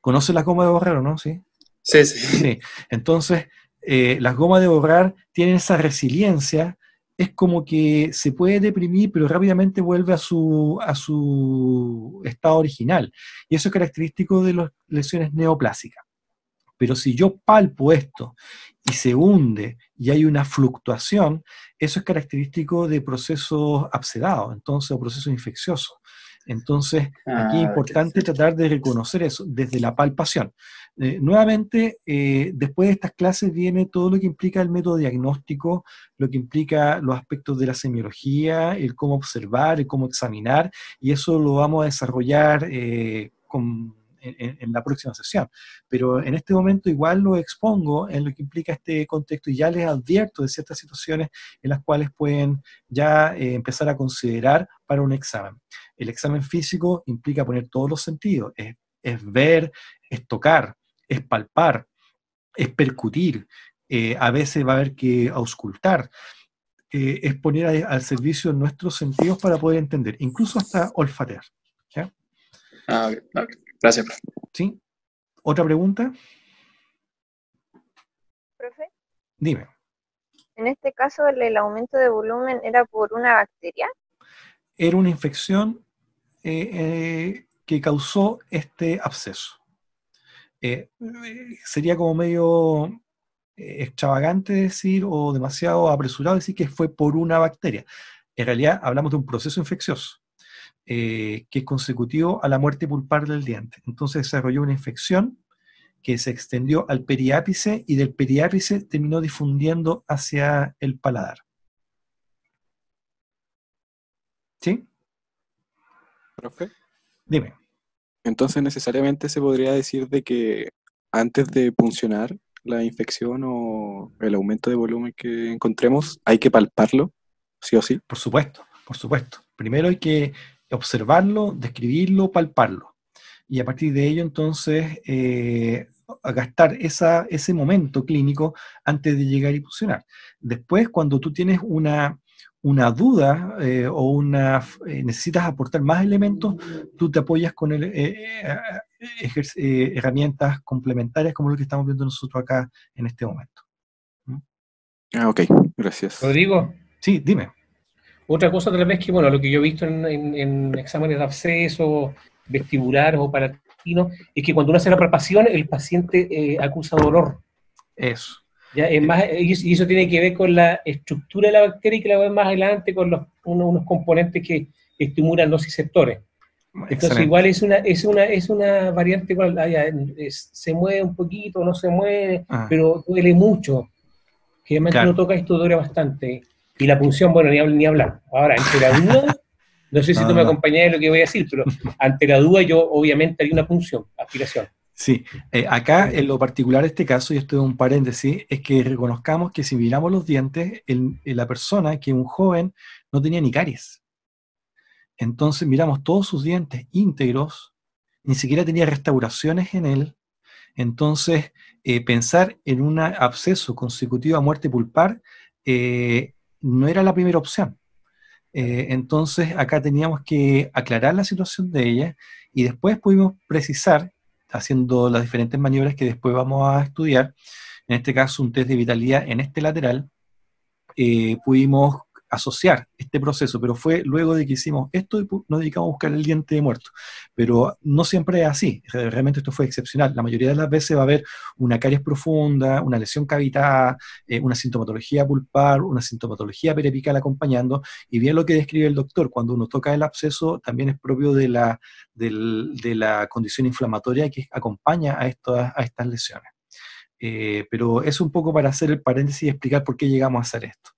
Conoce la goma de borrar o no? Sí. Sí, sí. *laughs* Entonces, eh, las gomas de borrar tienen esa resiliencia. Es como que se puede deprimir, pero rápidamente vuelve a su, a su estado original. Y eso es característico de las lesiones neoplásicas. Pero si yo palpo esto y se hunde y hay una fluctuación, eso es característico de procesos absedados, entonces, o procesos infecciosos. Entonces, aquí es ah, importante tratar de reconocer eso desde la palpación. Eh, nuevamente, eh, después de estas clases viene todo lo que implica el método diagnóstico, lo que implica los aspectos de la semiología, el cómo observar, el cómo examinar, y eso lo vamos a desarrollar eh, en, la próxima sesión. Pero en este momento igual lo expongo en lo que implica este contexto y ya les advierto de ciertas situaciones en las cuales pueden ya empezar a considerar para un examen. El examen físico implica poner todos los sentidos, es, ver, es tocar, es palpar, es percutir, eh, a veces va a haber que auscultar, eh, es poner al servicio nuestros sentidos para poder entender, incluso hasta olfatear. Ah, Gracias. ¿Sí? ¿Otra pregunta? Profe. Dime. En este caso, el aumento de volumen era por una bacteria. Era una infección eh, eh, que causó este absceso. Eh, sería como medio extravagante decir o demasiado apresurado decir que fue por una bacteria. En realidad hablamos de un proceso infeccioso que es consecutivo a la muerte pulpar del diente. Entonces desarrolló una infección que se extendió al periápice y del periápice terminó difundiendo hacia el paladar. ¿Sí? Profe. Dime. Entonces necesariamente se podría decir de que antes de funcionar la infección o el aumento de volumen que encontremos, hay que palparlo, sí o sí. Por supuesto, por supuesto. Primero hay que observarlo, describirlo, palparlo. Y a partir de ello, entonces, eh, gastar ese momento clínico antes de llegar y funcionar. Después, cuando tú tienes una una duda eh, o una eh, necesitas aportar más elementos, tú te apoyas con eh, herramientas complementarias como lo que estamos viendo nosotros acá en este momento. ¿Mm? Ah, ok, gracias. Rodrigo. Sí, dime. Otra cosa tal vez que, bueno, lo que yo he visto en, exámenes de acceso vestibular o paratino es que cuando uno hace la preparación el paciente acusa dolor. Eso y eso tiene que ver con la estructura de la bacteria y que la ver más adelante con los, unos componentes que estimulan los receptores. Entonces, igual es una, es una, es una variante ah, se mueve un poquito, no se mueve, ah. pero duele mucho. Generalmente no uno toca esto duele bastante. Y la punción, bueno, ni, hablar. Ahora, entre la no sé si tú me acompañas de lo que voy a decir, pero ante la duda yo obviamente haría una punción, aspiración. Sí, eh, acá en lo particular de este caso, y esto es un paréntesis, es que reconozcamos que si miramos los dientes, en eh, la persona, que un joven, no tenía ni caries. Entonces miramos todos sus dientes íntegros, ni siquiera tenía restauraciones en él. Entonces, eh, pensar en un absceso consecutivo a muerte pulpar no era la primera opción. entonces, acá teníamos que aclarar la situación de ella y después pudimos precisar haciendo las diferentes maniobras que después vamos a estudiar, en este caso un test de vitalidad en este lateral, eh, pudimos asociar este proceso, pero fue luego de que hicimos esto y nos dedicamos a buscar el diente de muerto. Pero no siempre es así, realmente esto fue excepcional. La mayoría de las veces va a haber una caries profunda, una lesión cavitada, eh, una sintomatología pulpar, una sintomatología periapical acompañando, y bien lo que describe el doctor, cuando uno toca el absceso también es propio de la, de la condición inflamatoria que acompaña a, estas, a estas lesiones. Eh, pero es un poco para hacer el paréntesis y explicar por qué llegamos a hacer esto.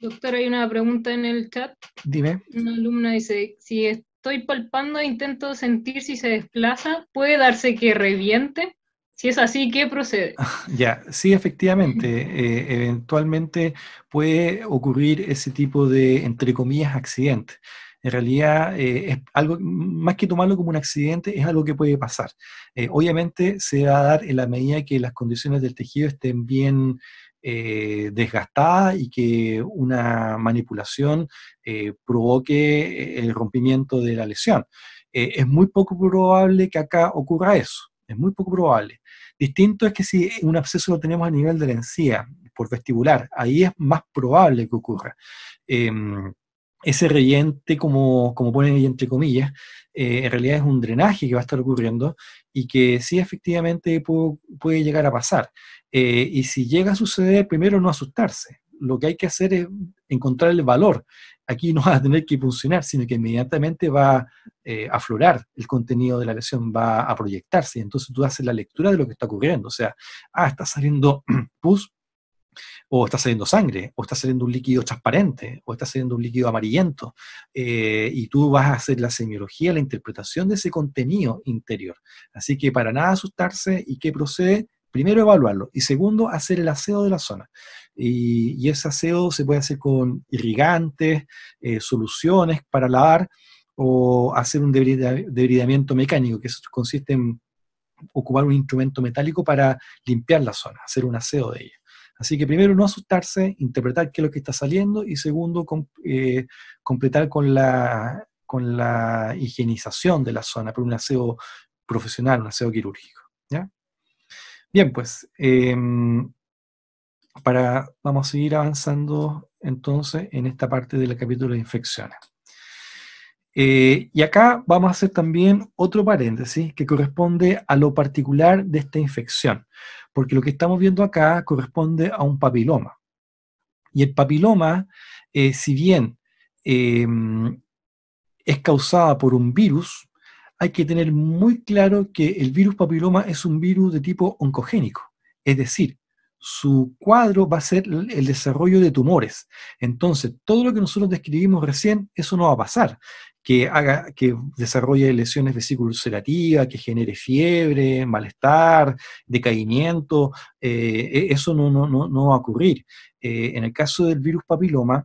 Doctor, hay una pregunta en el chat. Dime. Una alumna dice, si estoy palpando e intento sentir si se desplaza, ¿puede darse que reviente? Si es así, ¿qué procede? Ah, ya, sí, efectivamente. Eh, eventualmente puede ocurrir ese tipo de, entre comillas, accidente. En realidad, eh, es algo, más que tomarlo como un accidente, es algo que puede pasar. Eh, obviamente se va a dar en la medida que las condiciones del tejido estén bien eh, desgastada y que una manipulación eh, provoque el rompimiento de la lesión. Eh, es muy poco probable que acá ocurra eso, es muy poco probable. Distinto es que si un absceso lo tenemos a nivel de la encía, por vestibular, ahí es más probable que ocurra em, ese reyente, como, ponen ahí entre comillas, en realidad es un drenaje que va a estar ocurriendo y que sí efectivamente puede llegar a pasar. Eh, y si llega a suceder, primero no asustarse. Lo que hay que hacer es encontrar el valor. Aquí no va a tener que funcionar, sino que inmediatamente va eh, a aflorar el contenido de la lesión, va a proyectarse. Y entonces tú haces la lectura de lo que está ocurriendo. O sea, ah, está saliendo *clears throat* pus, o está saliendo sangre, o está saliendo un líquido transparente, o está saliendo un líquido amarillento, eh, y tú vas a hacer la semiología, la interpretación de ese contenido interior. Así que para nada asustarse y qué procede, Primero, evaluarlo. Y segundo, hacer el aseo de la zona. Y, ese aseo se puede hacer con irrigantes, eh, soluciones para lavar o hacer un debridamiento mecánico, que consiste en ocupar un instrumento metálico para limpiar la zona, hacer un aseo de ella. Así que primero no asustarse, interpretar qué es lo que está saliendo y segundo eh, completar con la, con la higienización de la zona, por un aseo profesional, un aseo quirúrgico. ¿ya? Bien, pues, em, para, vamos a seguir avanzando entonces en esta parte del capítulo de infecciones. Eh, y acá vamos a hacer también otro paréntesis que corresponde a lo particular de esta infección, porque lo que estamos viendo acá corresponde a un papiloma. Y el papiloma, eh, si bien em, es causada por un virus, hay que tener muy claro que el virus papiloma es un virus de tipo oncogénico, es decir, su cuadro va a ser el desarrollo de tumores. Entonces, todo lo que nosotros describimos recién, eso no va a pasar. Que, haga, que desarrolle lesiones vesícula ulcerativas, que genere fiebre, malestar, decaimiento, eh, e, eso no, no, no, va a ocurrir. Eh, en el caso del virus papiloma,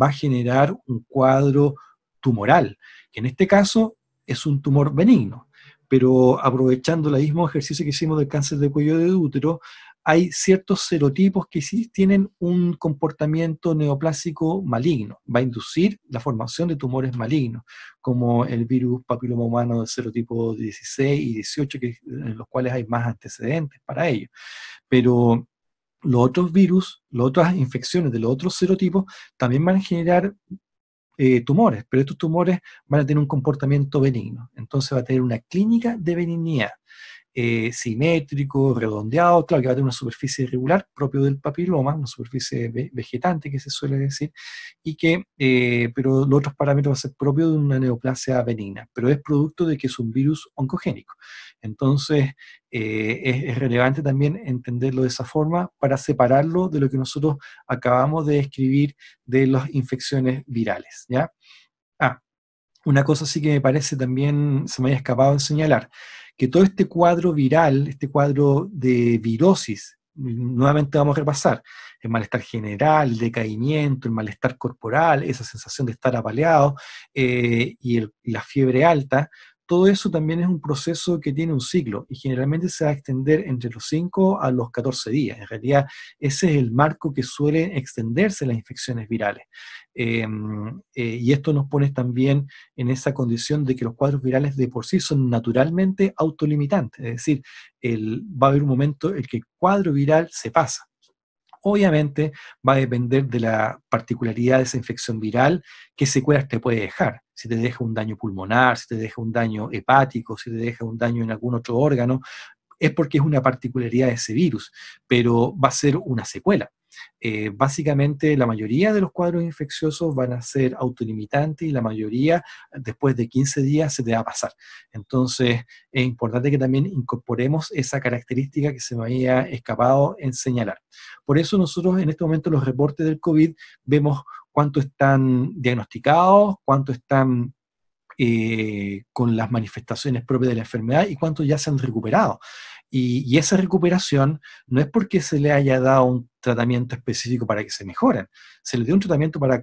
va a generar un cuadro tumoral, que en este caso es un tumor benigno. Pero aprovechando el mismo ejercicio que hicimos del cáncer de cuello de útero, hay ciertos serotipos que sí tienen un comportamiento neoplásico maligno. Va a inducir la formación de tumores malignos, como el virus papiloma humano del serotipo 16 y 18, que, en los cuales hay más antecedentes para ello. Pero los otros virus, las otras infecciones de los otros serotipos también van a generar eh, tumores, pero estos tumores van a tener un comportamiento benigno. Entonces va a tener una clínica de benignidad. Eh, simétrico, redondeado, claro que va a tener una superficie irregular propio del papiloma, una superficie vegetante que se suele decir, y que, eh, pero los otros parámetros va a ser propio de una neoplasia benigna, pero es producto de que es un virus oncogénico. Entonces, eh, es, relevante también entenderlo de esa forma para separarlo de lo que nosotros acabamos de describir de las infecciones virales, ¿ya? Ah, una cosa sí que me parece también, se me había escapado de señalar, que todo este cuadro viral, este cuadro de virosis, nuevamente vamos a repasar, el malestar general, el decaimiento, el malestar corporal, esa sensación de estar apaleado eh, y la fiebre alta, todo eso también es un proceso que tiene un ciclo y generalmente se va a extender entre los 5 a los 14 días. En realidad, ese es el marco que suele extenderse las infecciones virales. Em, eh, y esto nos pone también en esa condición de que los cuadros virales de por sí son naturalmente autolimitantes, es decir, el, va a haber un momento en que el cuadro viral se pasa. Obviamente va a depender de la particularidad de esa infección viral, qué secuelas te puede dejar. Si te deja un daño pulmonar, si te deja un daño hepático, si te deja un daño en algún otro órgano, es porque es una particularidad de ese virus, pero va a ser una secuela. Eh, básicamente, la mayoría de los cuadros infecciosos van a ser autolimitantes y la mayoría, después de 15 días, se te va a pasar. Entonces, es importante que también incorporemos esa característica que se me había escapado en señalar. Por eso, nosotros en este momento, los reportes del COVID, vemos cuánto están diagnosticados, cuánto están eh, con las manifestaciones propias de la enfermedad y cuánto ya se han recuperado. Y, y, esa recuperación no es porque se le haya dado un tratamiento específico para que se mejoren, Se les dio un tratamiento para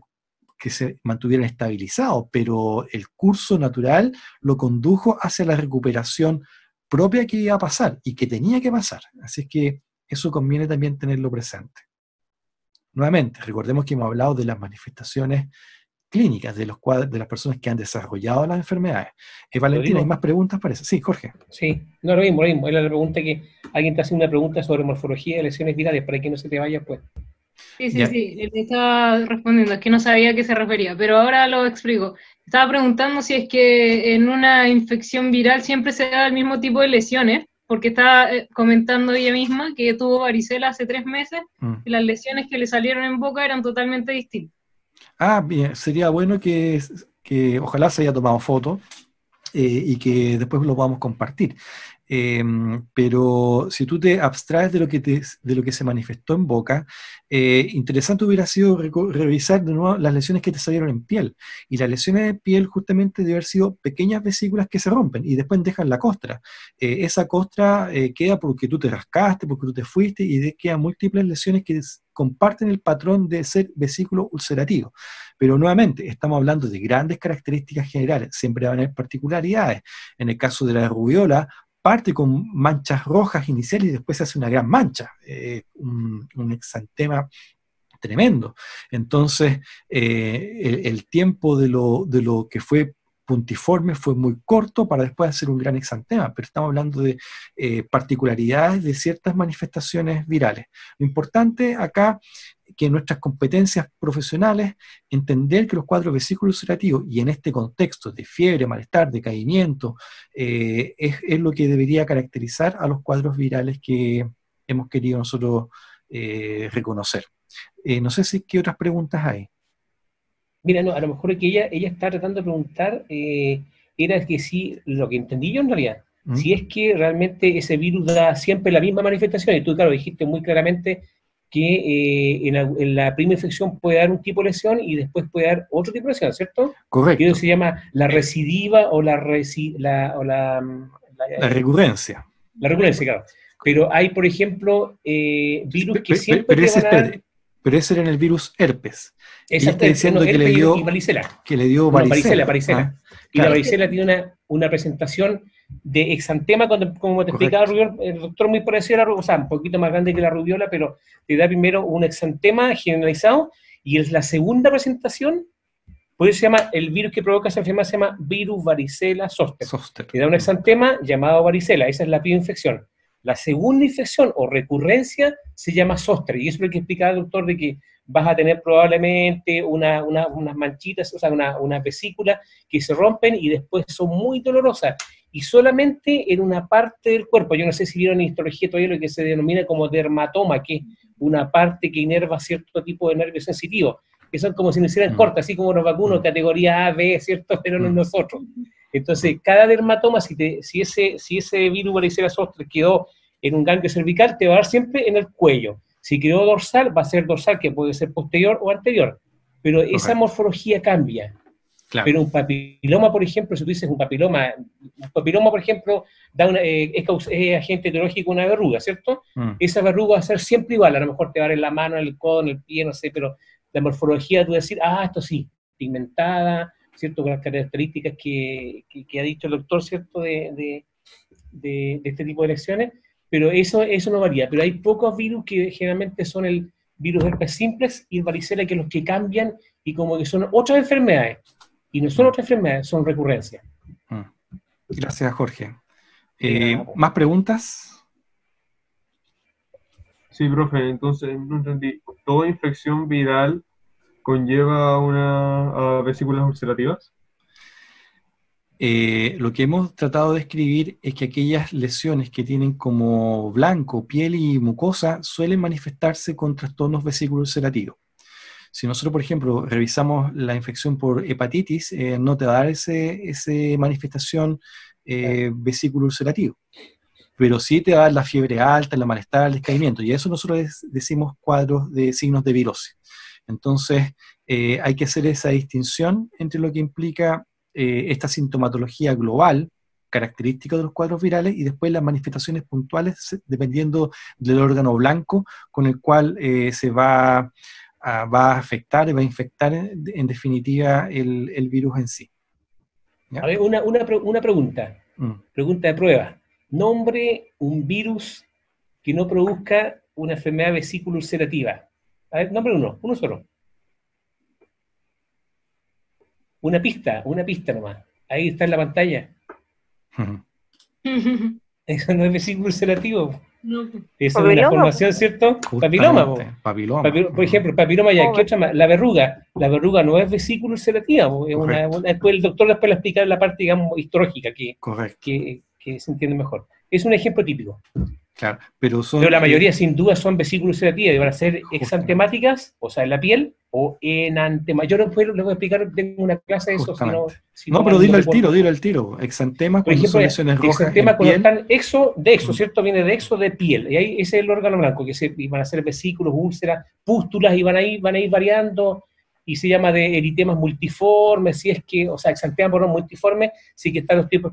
que se mantuvieran estabilizados, pero el curso natural lo condujo hacia la recuperación propia que iba a pasar y que tenía que pasar. Así que eso conviene también tenerlo presente. Nuevamente, recordemos que hemos hablado de las manifestaciones clínicas de, los de las personas que han desarrollado las enfermedades. Eh, Valentina, ¿hay más preguntas? para eso? Sí, Jorge. Sí, no, lo mismo, lo mismo. Él la pregunta que alguien te hace una pregunta sobre morfología de lesiones virales, para que no se te vaya pues. Sí, sí, sí, le estaba respondiendo, es que no sabía a qué se refería, pero ahora lo explico. Estaba preguntando si es que en una infección viral siempre se da el mismo tipo de lesiones, porque estaba eh, comentando ella misma que tuvo varicela hace tres meses mm. y las lesiones que le salieron en boca eran totalmente distintas ah, bien, sería bueno que, que ojalá se haya tomado foto eh, y que después lo podamos compartir. Em, pero si tú te abstraes de lo que, de lo que se manifestó en boca, eh, interesante hubiera sido revisar de nuevo las lesiones que te salieron en piel. Y las lesiones de piel justamente deben haber sido pequeñas vesículas que se rompen y después dejan la costra. Eh, esa costra queda porque tú te rascaste, porque tú te fuiste y de, quedan múltiples lesiones que comparten el patrón de ser vesículo ulcerativo. Pero nuevamente, estamos hablando de grandes características generales, siempre van a haber particularidades. En el caso de la rubiola, parte con manchas rojas iniciales y después se hace una gran mancha, un, exantema tremendo. Entonces, eh, el, el, tiempo de lo, de lo que fue puntiforme, fue muy corto para después hacer un gran exantema, pero estamos hablando de eh, particularidades de ciertas manifestaciones virales. Lo importante acá que nuestras competencias profesionales, entender que los cuadros vesículos ulcerativos y en este contexto de fiebre, malestar, decaimiento, eh, es, lo que debería caracterizar a los cuadros virales que hemos querido nosotros eh, reconocer. no sé si qué otras preguntas hay. Mira, no, a lo mejor es que ella, ella está tratando de preguntar, eh, era que si, lo que entendí yo en realidad, ¿Mm? si es que realmente ese virus da siempre la misma manifestación, y tú, claro, dijiste muy claramente que eh, en, la, en, prima infección puede dar un tipo de lesión y después puede dar otro tipo de lesión, ¿cierto? Correcto. Que se llama la recidiva o la... la, o mm, eh, la, recurrencia. La recurrencia, claro. Pero hay, por ejemplo, virus que siempre pero ese era en el virus herpes. Esa está diciendo que, le dio, ¿ah? varicela. y la varicela tiene una, presentación de exantema, como te explicaba el doctor, muy parecido a la rubiola, o sea, un poquito más grande que la rubiola, pero te da primero un exantema generalizado y es la segunda presentación, Puede se llama, el virus que provoca esa enfermedad se llama virus varicela zoster. Te da un exantema llamado varicela, esa es la infección. La segunda infección o recurrencia se llama sostre, y eso es lo que explicaba el doctor de que vas a tener probablemente una, unas manchitas, o sea, una, una vesícula que se rompen y después son muy dolorosas. Y solamente en una parte del cuerpo, yo no sé si vieron en histología todavía lo que se denomina como dermatoma, que es una parte que inerva cierto tipo de nervio sensitivo, que son como si nos hicieran mm. cortas, así como los vacunos, mm. categoría A, B, ¿cierto? Pero no mm. nosotros. Entonces, cada dermatoma, si, te, si, ese, si ese virus varicela zoster quedó en un ganglio cervical, te va a dar siempre en el cuello. Si quedó dorsal, va a ser dorsal, que puede ser posterior o anterior. Pero esa morfología cambia. Pero un papiloma, por ejemplo, si tú dices un papiloma, un papiloma, por ejemplo, da una, eh, es, agente etiológico una verruga, ¿cierto? Mm. Esa verruga va a ser siempre igual, a lo mejor te va a dar en la mano, en el codo, en el pie, no sé, pero la morfología tú vas a decir, ah, esto sí, pigmentada, ¿cierto? Con las características que, ha dicho el doctor, ¿cierto? De, este tipo de lesiones, pero eso, eso no varía. Pero hay pocos virus que generalmente son el virus herpes simples y el varicela, que los que cambian y como que son otras enfermedades. Y no son otras enfermedades, son recurrencias. Mm. Gracias, Jorge. Eh, pues. ¿Más preguntas? Sí, profe, entonces no entendí. Toda infección viral conlleva una, a vesículas ulcerativas? Eh, lo que hemos tratado de escribir es que aquellas lesiones que tienen como blanco, piel y mucosa suelen manifestarse con trastornos vesículo ulcerativos. Si nosotros, por ejemplo, revisamos la infección por hepatitis, eh, no te va a dar esa manifestación eh, vesículo ulcerativo, pero sí te va a la fiebre alta, la malestar, el descaimiento, y eso nosotros decimos cuadros de signos de virosis. Entonces, eh, hay que hacer esa distinción entre lo que implica eh, esta sintomatología global, característica de los cuadros virales, y después las manifestaciones puntuales, dependiendo del órgano blanco con el cual eh, se va a, va a afectar, va a infectar en, definitiva el, virus en sí. A ver, una, una, pregunta, mm. pregunta de prueba. Nombre un virus que no produzca una enfermedad vesícula ulcerativa. A ver, nombre uno, uno solo. Una pista, una pista nomás. Ahí está en la pantalla. *laughs* Eso no es vesículo ulcerativo. No. Eso es una formación, ¿cierto? Papiloma, papiloma. por ejemplo, papiloma ya, ¿qué otra más? La verruga. La verruga no es vesículo ulcerativa. Es una, después el doctor después puede explicar la parte, digamos, histológica que, que se entiende mejor. Es un ejemplo típico. Claro, pero, son, la eh, mayoría sin duda son vesículas ulcerativas y van a ser exantemáticas, o sea, en la piel, o en ante Yo les voy a explicar, tengo una clase de eso. no, pero dile al tiro, dile al tiro. Exantemas Por ejemplo, rojas exantemas cuando están exo, de exo, ¿cierto? Viene de exo, de piel. Y ahí ese es el órgano blanco, que se, van a ser vesículos, úlceras, pústulas, y van a ir, van a ir variando, y se llama de eritemas multiformes, si es que, o sea, exantemas por multiformes, sí que están los tipos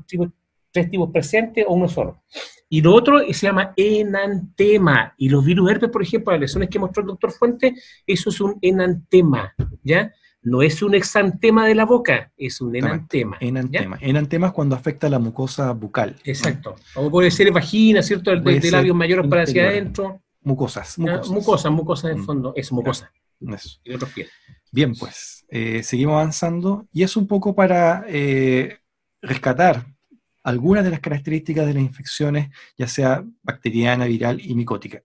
tres tipos presentes o uno solo. Y lo otro se llama enantema. Y los virus herpes, por ejemplo, las lesiones que mostró el doctor Fuente, eso es un enantema, ¿ya? No es un exantema de la boca, es un enantema. Enantema. Enantema es cuando afecta la mucosa bucal. Exacto. O puede ser vagina, ¿cierto? De, de labios mayores para hacia adentro. Mucosas, mucosas. mucosa mucosas, mucosas en mm. fondo. Es mucosa. Eso. Y otros pies. Bien, pues, eh, seguimos avanzando. Y es un poco para eh, rescatar algunas de las características de las infecciones, ya sea bacteriana, viral y micótica.